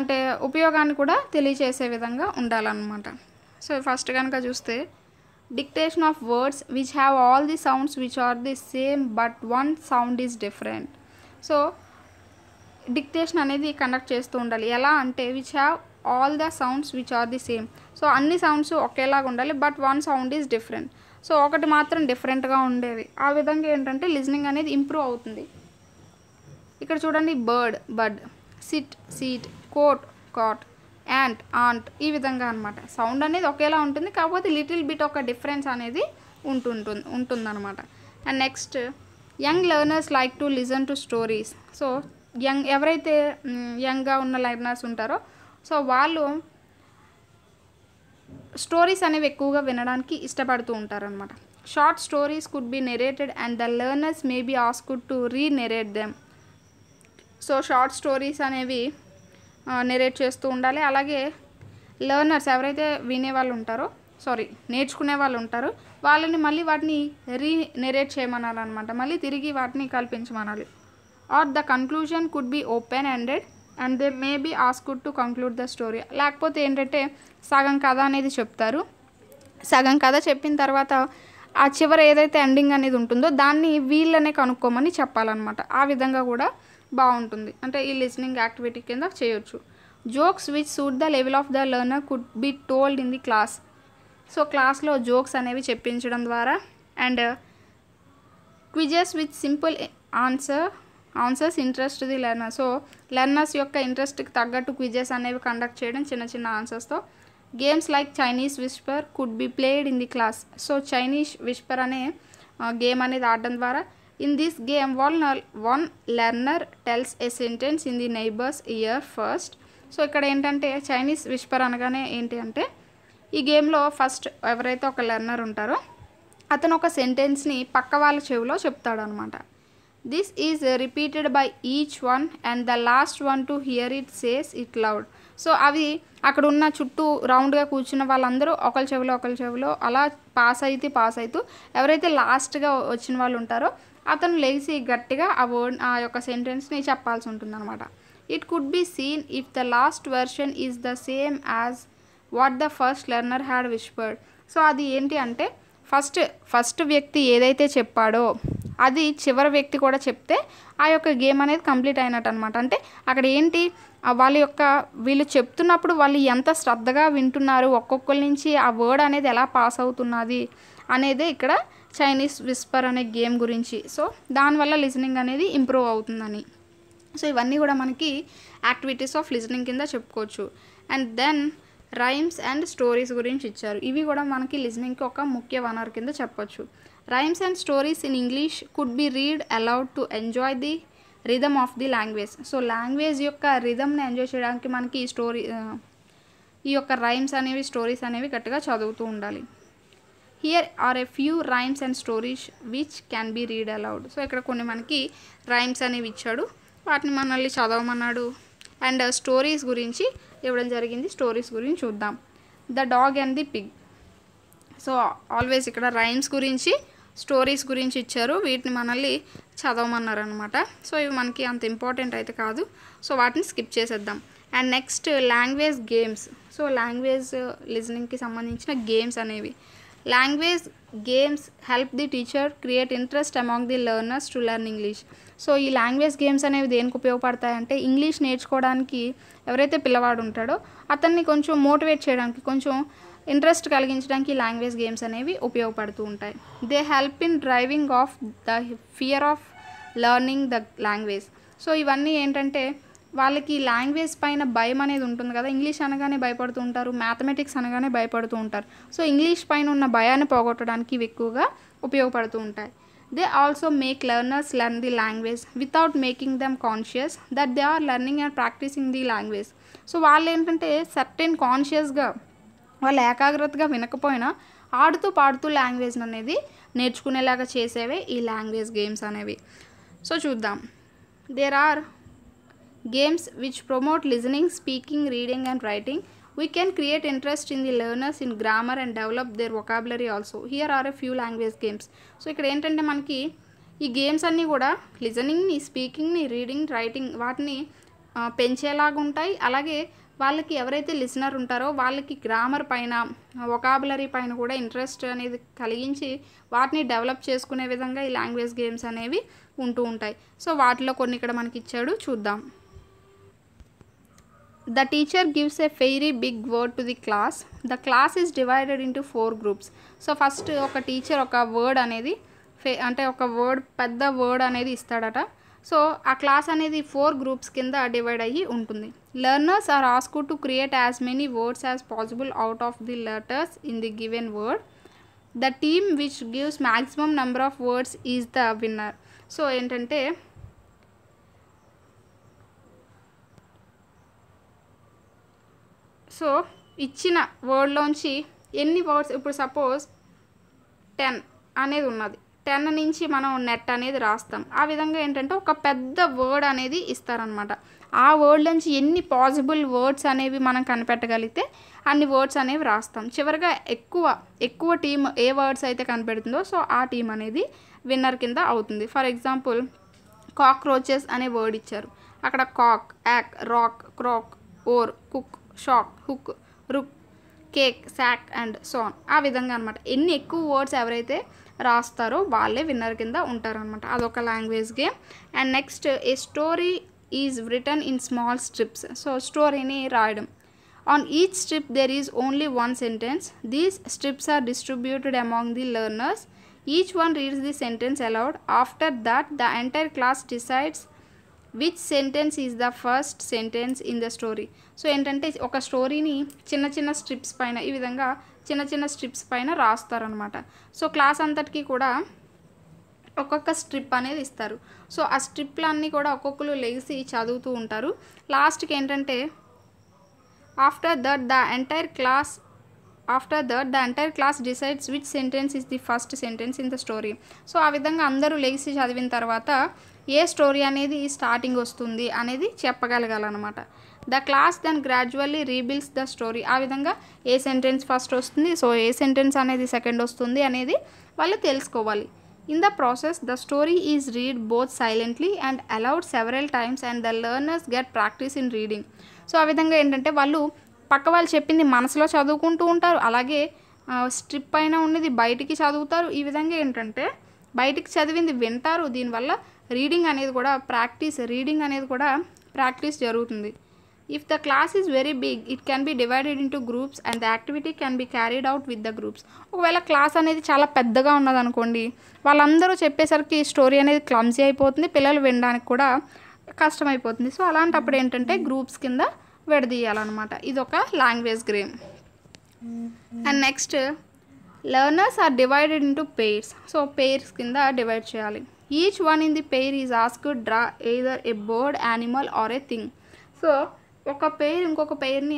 అంటే ఉపయోగాన్ని కూడా తెలియచేసే విధంగా ఉండాలన్నమాట సో ఫస్ట్ కనుక చూస్తే dictation of words which have all the sounds which are the same but one sound is different so dictation అనేది కండక్ట్ చేస్తూ ఉండాలి ఎలా అంటే which have all the sounds which are the same so అన్ని సౌండ్స్ ఒకేలాగా ఉండాలి but one sound is different so ఒకటి మాత్రం డిఫరెంట్గా ఉండేది ఆ విధంగా ఏంటంటే లిజనింగ్ అనేది ఇంప్రూవ్ అవుతుంది ఇక్కడ చూడండి bird bird sit seat coat cot ant aunt ఈ విధంగా అనమాట సౌండ్ అనేది ఒకేలా ఉంటుంది కాకపోతే లిటిల్ బిట్ ఒక డిఫరెన్స్ అనేది ఉంటుంటుంది ఉంటుందన్నమాట and next young learners like to listen to stories so young ఎవరైతే యంగ్గా ఉన్న లెర్నర్స్ ఉంటారో సో వాళ్ళు స్టోరీస్ అనేవి ఎక్కువగా వినడానికి ఇష్టపడుతూ ఉంటారనమాట short stories could be narrated and the learners may be asked to renarrate them so short stories అనేవి నెరేట్ చేస్తూ ఉండాలి అలాగే లర్నర్స్ ఎవరైతే వినేవాళ్ళు ఉంటారో సారీ నేర్చుకునే వాళ్ళు ఉంటారు వాళ్ళని మళ్ళీ వాటిని రీ నెరేట్ చేయమనాలి అనమాట మళ్ళీ తిరిగి వాటిని కల్పించమనాలి or the conclusion could be open ended and they may be asked to conclude the story లేకపోతే ఏంటంటే సగం కథ అనేది చెప్తారు సగం కథ చెప్పిన తర్వాత ఆ చివర ఏదైతే ఎండింగ్ అనేది ఉంటుందో దాన్ని వీళ్ళనే కనుక్కోమని చెప్పాలన్నమాట ఆ విధంగా కూడా బాగుంటుంది అంటే ఈ లిసనింగ్ యాక్టివిటీ కింద చేయొచ్చు jokes which suit the level of the learner could be told in the class so క్లాస్లో జోక్స్ అనేవి చెప్పించడం ద్వారా and quizzes with simple answer answers interest the learner so learners యొక్క ఇంట్రెస్ట్కి తగ్గట్టు క్విజెస్ అనేవి కండక్ట్ చేయడం చిన్న చిన్న ఆన్సర్స్తో games like Chinese whisper could be played in the class so Chinese whisper అనే గేమ్ అనేది ఆడడం ద్వారా In this game, one, one learner tells a sentence in the neighbor's ear first. So ఇక్కడ ఏంటంటే చైనీస్ విష్పర్ అనగానే ఏంటి అంటే ఈ గేమ్లో ఫస్ట్ ఎవరైతే ఒక లెర్నర్ ఉంటారో అతను ఒక సెంటెన్స్ని పక్క వాళ్ళ చెవిలో చెప్తాడనమాట this is repeated by each one and the last one to hear it says it loud so అవి అక్కడ ఉన్న చుట్టూ రౌండ్గా కూర్చున్న వాళ్ళందరూ ఒకరి చెవిలో ఒకరి చెవిలో అలా పాస్ అయితే పాస్ అవుతూ ఎవరైతే లాస్ట్గా వచ్చిన వాళ్ళు ఉంటారో అతను లేచి గట్టిగా ఆ వర్డ్ ఆ యొక్క సెంటెన్స్ని చెప్పాల్సి ఉంటుంది అనమాట it could be seen if the last version is the same as what the first learner had whispered so అది ఏంటి అంటే ఫస్ట్ ఫస్ట్ వ్యక్తి ఏదైతే చెప్పాడో అది చివరి వ్యక్తి కూడా చెప్తే ఆ యొక్క గేమ్ అనేది కంప్లీట్ అయినట్టు అనమాట అంటే అక్కడ ఏంటి వాళ్ళ యొక్క వీళ్ళు చెప్తున్నప్పుడు వాళ్ళు ఎంత శ్రద్ధగా వింటున్నారు ఒక్కొక్కరి నుంచి ఆ వర్డ్ అనేది ఎలా పాస్ అవుతున్నది అనేది ఇక్కడ చైనీస్ విస్పర్ అనే గేమ్ గురించి సో దానివల్ల లిజనింగ్ అనేది ఇంప్రూవ్ అవుతుందని సో ఇవన్నీ కూడా మనకి యాక్టివిటీస్ ఆఫ్ లిజనింగ్ కింద చెప్పుకోవచ్చు and then rhymes and stories గురించి ఇచ్చారు ఇవి కూడా మనకి లిజనింగ్కి ఒక ముఖ్య వనర్ కింద చెప్పొచ్చు rhymes and stories in English could be read aloud to enjoy the rhythm of the language so language యొక్క రిధమ్ని ఎంజాయ్ చేయడానికి మనకి ఈ స్టోరీ ఈ యొక్క రైమ్స్ అనేవి స్టోరీస్ అనేవి గట్టిగా చదువుతూ ఉండాలి here are a few rhymes and stories which can be read aloud so ఇక్కడ కొన్ని మనకి రైమ్స్ అనేవి ఇచ్చాడు వాటిని మనల్ని చదవమన్నాడు అండ్ స్టోరీస్ uh, గురించి ఇవ్వడం జరిగింది స్టోరీస్ గురించి చూద్దాం the dog and the pig so always ఇక్కడ రైమ్స్ గురించి స్టోరీస్ గురించి ఇచ్చారు వీటిని మనల్ని అనమాట సో ఇవి మనకి అంత ఇంపార్టెంట్ అయితే కాదు సో వాటిని స్కిప్ చేసేద్దాం and next language games so language లిజనింగ్కి సంబంధించిన గేమ్స్ అనేవి language games help the teacher create interest among the learners to learn English so ఈ లాంగ్వేజ్ గేమ్స్ అనేవి దేనికి ఉపయోగపడతాయంటే ఇంగ్లీష్ నేర్చుకోవడానికి ఎవరైతే పిల్లవాడు ఉంటాడో అతన్ని కొంచెం మోటివేట్ చేయడానికి కొంచెం ఇంట్రెస్ట్ కలిగించడానికి లాంగ్వేజ్ గేమ్స్ అనేవి ఉపయోగపడుతూ ఉంటాయి they help in driving of the fear of learning the language so ఇవన్నీ ఏంటంటే వాళ్ళకి లాంగ్వేజ్ పైన భయం అనేది ఉంటుంది కదా ఇంగ్లీష్ అనగానే భయపడుతూ ఉంటారు మ్యాథమెటిక్స్ అనగానే భయపడుతూ ఉంటారు సో ఇంగ్లీష్ పైన ఉన్న భయాన్ని పోగొట్టడానికి ఇవి ఎక్కువగా ఉపయోగపడుతూ ఉంటాయి they also make learners learn the language without making them conscious that they are learning and practising the language so వాళ్ళు ఏంటంటే సర్టెన్ కాన్షియస్గా వాళ్ళు ఏకాగ్రతగా వినకపోయినా ఆడుతూ పాడుతూ లాంగ్వేజ్ అనేది నేర్చుకునేలాగా చేసేవే ఈ లాంగ్వేజ్ గేమ్స్ అనేవి సో చూద్దాం there are games which promote listening, speaking reading and writing We can create interest in the learners in grammar and develop their vocabulary also here are a few language games so ఇక్కడ ఏంటంటే మనకి ఈ గేమ్స్ అన్నీ కూడా లిజనింగ్ని స్పీకింగ్ని రీడింగ్ రైటింగ్ వాటిని పెంచేలాగా ఉంటాయి అలాగే వాళ్ళకి ఎవరైతే లిసనర్ ఉంటారో వాళ్ళకి గ్రామర్ పైన ఒకాబులరీ పైన కూడా ఇంట్రెస్ట్ అనేది కలిగించి వాటిని డెవలప్ చేసుకునే విధంగా ఈ లాంగ్వేజ్ గేమ్స్ అనేవి ఉంటూ ఉంటాయి సో వాటిలో కొన్ని ఇక్కడ మనకి ఇచ్చాడు చూద్దాం the teacher gives a fairly big word to the class the class is divided into four groups so first ఒక టీచర్ ఒక వర్డ్ అనేది అంటే ఒక వర్డ్ పెద్ద వర్డ్ అనేది ఇస్తాడట సో ఆ క్లాస్ అనేది ఫోర్ గ్రూప్స్ కింద డివైడ్ అయ్యి ఉంటుంది learners are ask to create as many words as possible out of the letters in the given word the team which gives maximum number of words is the winner so ఏంటంటే సో ఇచ్చిన వర్డ్లోంచి ఎన్ని వర్డ్స్ ఇప్పుడు సపోజ్ టెన్ అనేది ఉన్నది టెన్ నుంచి మనం నెట్ అనేది రాస్తాం ఆ విధంగా ఏంటంటే ఒక పెద్ద వర్డ్ అనేది ఇస్తారనమాట ఆ వర్డ్ నుంచి ఎన్ని పాసిబుల్ వర్డ్స్ అనేవి మనం కనిపెట్టగలిగితే అన్ని వర్డ్స్ అనేవి రాస్తాం చివరిగా ఎక్కువ ఎక్కువ టీం ఏ వర్డ్స్ అయితే కనిపెడుతుందో సో ఆ టీం అనేది విన్నర్ కింద అవుతుంది ఫర్ ఎగ్జాంపుల్ కాక్రోచెస్ అనే వర్డ్ ఇచ్చారు అక్కడ cock yak rock crack or cook shock hook rook cake sack and so on ఆ విధంగా అనమాట ఎన్ని ఎక్కువ వర్డ్స్ ఎవరైతే రాస్తారో వాళ్ళే విన్నర్ కింద ఉంటారనమాట అదొక language game and next a story is written in small strips so స్టోరీని రాయడం on each strip there is only one sentence these strips are distributed among the learners each one reads the sentence aloud after that the entire class decides which sentence is the first sentence in the story so ఏంటంటే ఒక స్టోరీని చిన్న చిన్న స్ట్రిప్స్ పైన ఈ విధంగా చిన్న చిన్న స్ట్రిప్స్ పైన రాస్తారనమాట సో క్లాస్ అంతటికి కూడా ఒక్కొక్క స్ట్రిప్ అనేది ఇస్తారు సో ఆ స్ట్రిప్లన్నీ కూడా ఒక్కొక్కరు లేసి చదువుతూ ఉంటారు లాస్ట్కి ఏంటంటే after that the entire class after that the entire class decides which sentence is the first sentence in the story so ఆ విధంగా అందరూ లేచి చదివిన తర్వాత ఏ స్టోరీ అనేది స్టార్టింగ్ వస్తుంది అనేది చెప్పగలగాలన్నమాట the class then gradually rebuilds the story ఆ విధంగా ఏ సెంటెన్స్ ఫస్ట్ వస్తుంది సో ఏ సెంటెన్స్ అనేది సెకండ్ వస్తుంది అనేది వాళ్ళు తెలుసుకోవాలి in the process the story is read both silently and aloud several times and the learners get practice in reading so ఆ విధంగా ఏంటంటే వాళ్ళు పక్క వాళ్ళు చెప్పింది మనసులో చదువుకుంటూ ఉంటారు అలాగే స్ట్రిప్ అయినా ఉన్నది బయటికి చదువుతారు ఈ విధంగా ఏంటంటే బయటికి చదివింది వింటారు దీనివల్ల రీడింగ్ అనేది కూడా ప్రాక్టీస్ రీడింగ్ అనేది కూడా ప్రాక్టీస్ జరుగుతుంది if the class is very big it can be divided into groups and the activity can be carried out with the groups ఒకవేళ క్లాస్ అనేది చాలా పెద్దగా ఉన్నదనుకోండి వాళ్ళందరూ చెప్పేసరికి స్టోరీ అనేది క్లమ్జీ అయిపోతుంది పిల్లలు వినడానికి కూడా కష్టమైపోతుంది సో అలాంటప్పుడు ఏంటంటే గ్రూప్స్ కింద విడదీయాలన్నమాట ఇది ఒక language game and next learners are divided into pairs so pairs కింద డివైడ్ చేయాలి each one in the pair is ask draw either a bird animal or a thing so ఒక పెయిర్ ఇంకొక పెయిర్ని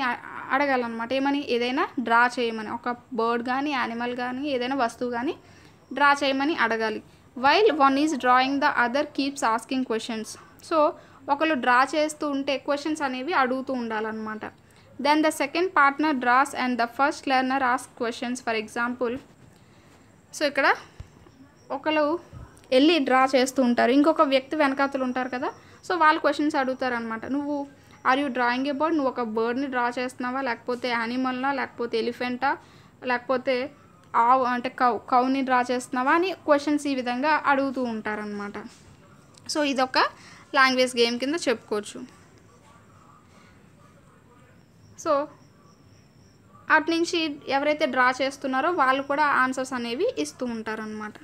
అడగాలన్నమాట ఏమని ఏదైనా డ్రా చేయమని ఒక బర్డ్ కానీ యానిమల్ కానీ ఏదైనా వస్తువు కానీ డ్రా చేయమని అడగాలి while one is drawing the other keeps asking questions so ఒకళ్ళు డ్రా చేస్తూ ఉంటే క్వశ్చన్స్ అనేవి అడుగుతూ ఉండాలన్నమాట then the second partner draws and the first learner ask questions for example so ఇక్కడ ఒకళ్ళు వెళ్ళి డ్రా చేస్తూ ఉంటారు ఇంకొక వ్యక్తి వెనకాతలు ఉంటారు కదా సో వాళ్ళు క్వశ్చన్స్ అడుగుతారనమాట నువ్వు are you drawing a bird నువ్వు ఒక బర్డ్ని డ్రా చేస్తున్నావా లేకపోతే యానిమల్నా లేకపోతే ఎలిఫెంటా లేకపోతే ఆవు అంటే కౌ కౌని డ్రా చేస్తున్నావా అని క్వశ్చన్స్ ఈ విధంగా అడుగుతూ ఉంటారనమాట సో ఇదొక లాంగ్వేజ్ గేమ్ కింద చెప్పుకోవచ్చు సో అటు నుంచి ఎవరైతే డ్రా చేస్తున్నారో వాళ్ళు కూడా ఆన్సర్స్ అనేవి ఇస్తూ ఉంటారనమాట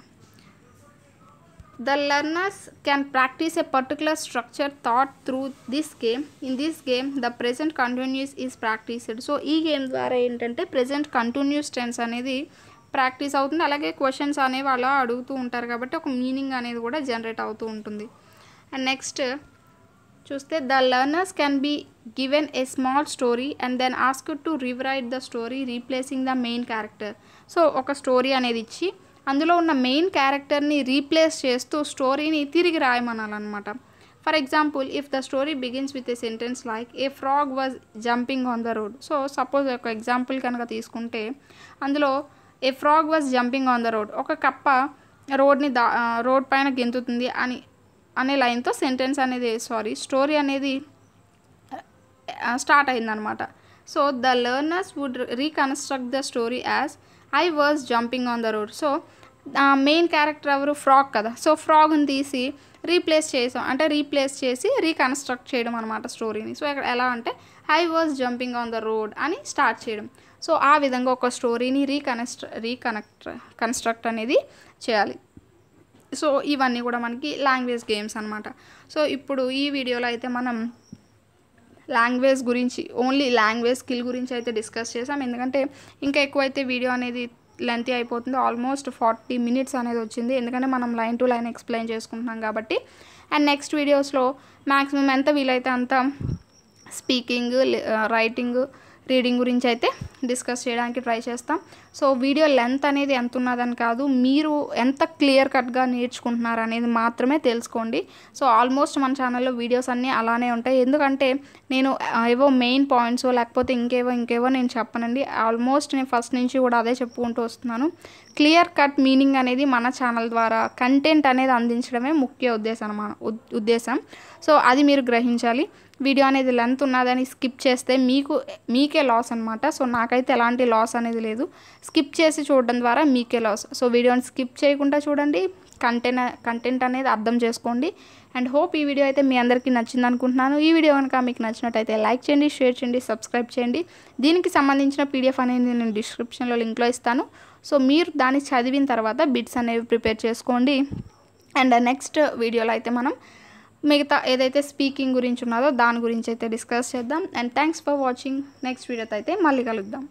the learners can practise a particular structure thought through this game in this game the present continuous is practiced so ఈ గేమ్ ద్వారా ఏంటంటే ప్రజెంట్ కంటిన్యూస్ టెన్స్ అనేది ప్రాక్టీస్ అవుతుంది అలాగే క్వశ్చన్స్ అనేవి అలా అడుగుతూ ఉంటారు కాబట్టి ఒక మీనింగ్ అనేది కూడా జనరేట్ అవుతూ ఉంటుంది అండ్ నెక్స్ట్ చూస్తే the learners can be given a small story and then ask to rewrite the story replacing the main character so ఒక స్టోరీ అనేది ఇచ్చి అందులో ఉన్న మెయిన్ క్యారెక్టర్ని రీప్లేస్ చేస్తూ స్టోరీని తిరిగి రాయమనాలన్నమాట for example if the story begins with a sentence like a frog was jumping on the road so suppose ఒక ఎగ్జాంపుల్ కనుక తీసుకుంటే అందులో a frog was jumping on the road ఒక కప్ప రోడ్ని దా రోడ్ పైన గెంతుతుంది అని అనే లైన్తో సెంటెన్స్ అనేది సారీ స్టోరీ అనేది స్టార్ట్ అయిందనమాట so the learners would reconstruct the story as I was jumping on the road so main character ఎవరు ఫ్రాగ్ కదా సో ఫ్రాగ్ని తీసి రీప్లేస్ చేసాం అంటే రీప్లేస్ చేసి రీకన్స్ట్రక్ట్ చేయడం అనమాట స్టోరీని సో ఇక్కడ ఎలా అంటే I was jumping on the road అని స్టార్ట్ చేయడం సో ఆ విధంగా ఒక స్టోరీని రీకనెక్ట్ రీకనెక్ట్ కన్స్ట్రక్ట్ అనేది చేయాలి సో ఇవన్నీ కూడా మనకి లాంగ్వేజ్ గేమ్స్ అనమాట సో ఇప్పుడు ఈ వీడియోలో అయితే మనం లాంగ్వేజ్ గురించి ఓన్లీ లాంగ్వేజ్ స్కిల్ గురించి అయితే డిస్కస్ చేసాం ఎందుకంటే ఇంకా ఎక్కువైతే వీడియో అనేది లెంత్ అయిపోతుంది ఆల్మోస్ట్ ఫార్టీ మినిట్స్ అనేది వచ్చింది ఎందుకంటే మనం లైన్ టు లైన్ ఎక్స్ప్లెయిన్ చేసుకుంటున్నాం కాబట్టి అండ్ నెక్స్ట్ వీడియోస్లో మ్యాక్సిమం ఎంత వీలైతే అంత స్పీకింగ్ రైటింగ్ రీడింగ్ గురించి అయితే డిస్కస్ చేయడానికి ట్రై చేస్తాం సో వీడియో లెంత్ అనేది ఎంత ఉన్నదని కాదు మీరు ఎంత క్లియర్ కట్గా నేర్చుకుంటున్నారు అనేది మాత్రమే తెలుసుకోండి సో ఆల్మోస్ట్ మన ఛానల్లో వీడియోస్ అన్నీ అలానే ఉంటాయి ఎందుకంటే నేను ఏవో మెయిన్ పాయింట్స్ లేకపోతే ఇంకేవో ఇంకేవో నేను చెప్పనండి ఆల్మోస్ట్ నేను ఫస్ట్ నుంచి కూడా అదే చెప్పుకుంటూ వస్తున్నాను క్లియర్ కట్ మీనింగ్ అనేది మన ఛానల్ ద్వారా కంటెంట్ అనేది అందించడమే ముఖ్య ఉద్దేశం ఉద్దేశం సో అది మీరు గ్రహించాలి వీడియో అనేది లెంత్ ఉన్నదని స్కిప్ చేస్తే మీకు మీకే లాస్ అనమాట సో నాకైతే ఎలాంటి లాస్ అనేది లేదు స్కిప్ చేసి చూడడం ద్వారా మీకే లాస్ సో వీడియోని స్కిప్ చేయకుండా చూడండి కంటెంట్ కంటెంట్ అనేది అర్థం చేసుకోండి అండ్ హోప్ ఈ వీడియో అయితే మీ అందరికీ నచ్చింది అనుకుంటున్నాను ఈ వీడియో కనుక మీకు నచ్చినట్టయితే లైక్ చేయండి షేర్ చేయండి సబ్స్క్రైబ్ చేయండి దీనికి సంబంధించిన పీడిఎఫ్ అనేది నేను డిస్క్రిప్షన్లో లింక్లో ఇస్తాను సో మీరు దాన్ని చదివిన తర్వాత బిట్స్ అనేవి ప్రిపేర్ చేసుకోండి అండ్ నెక్స్ట్ వీడియోలో అయితే మనం మిగతా ఏదైతే స్పీకింగ్ గురించి ఉన్నదో దాని గురించి అయితే డిస్కస్ చేద్దాం and thanks for watching next వీడియోతో అయితే మళ్ళీ కలుద్దాం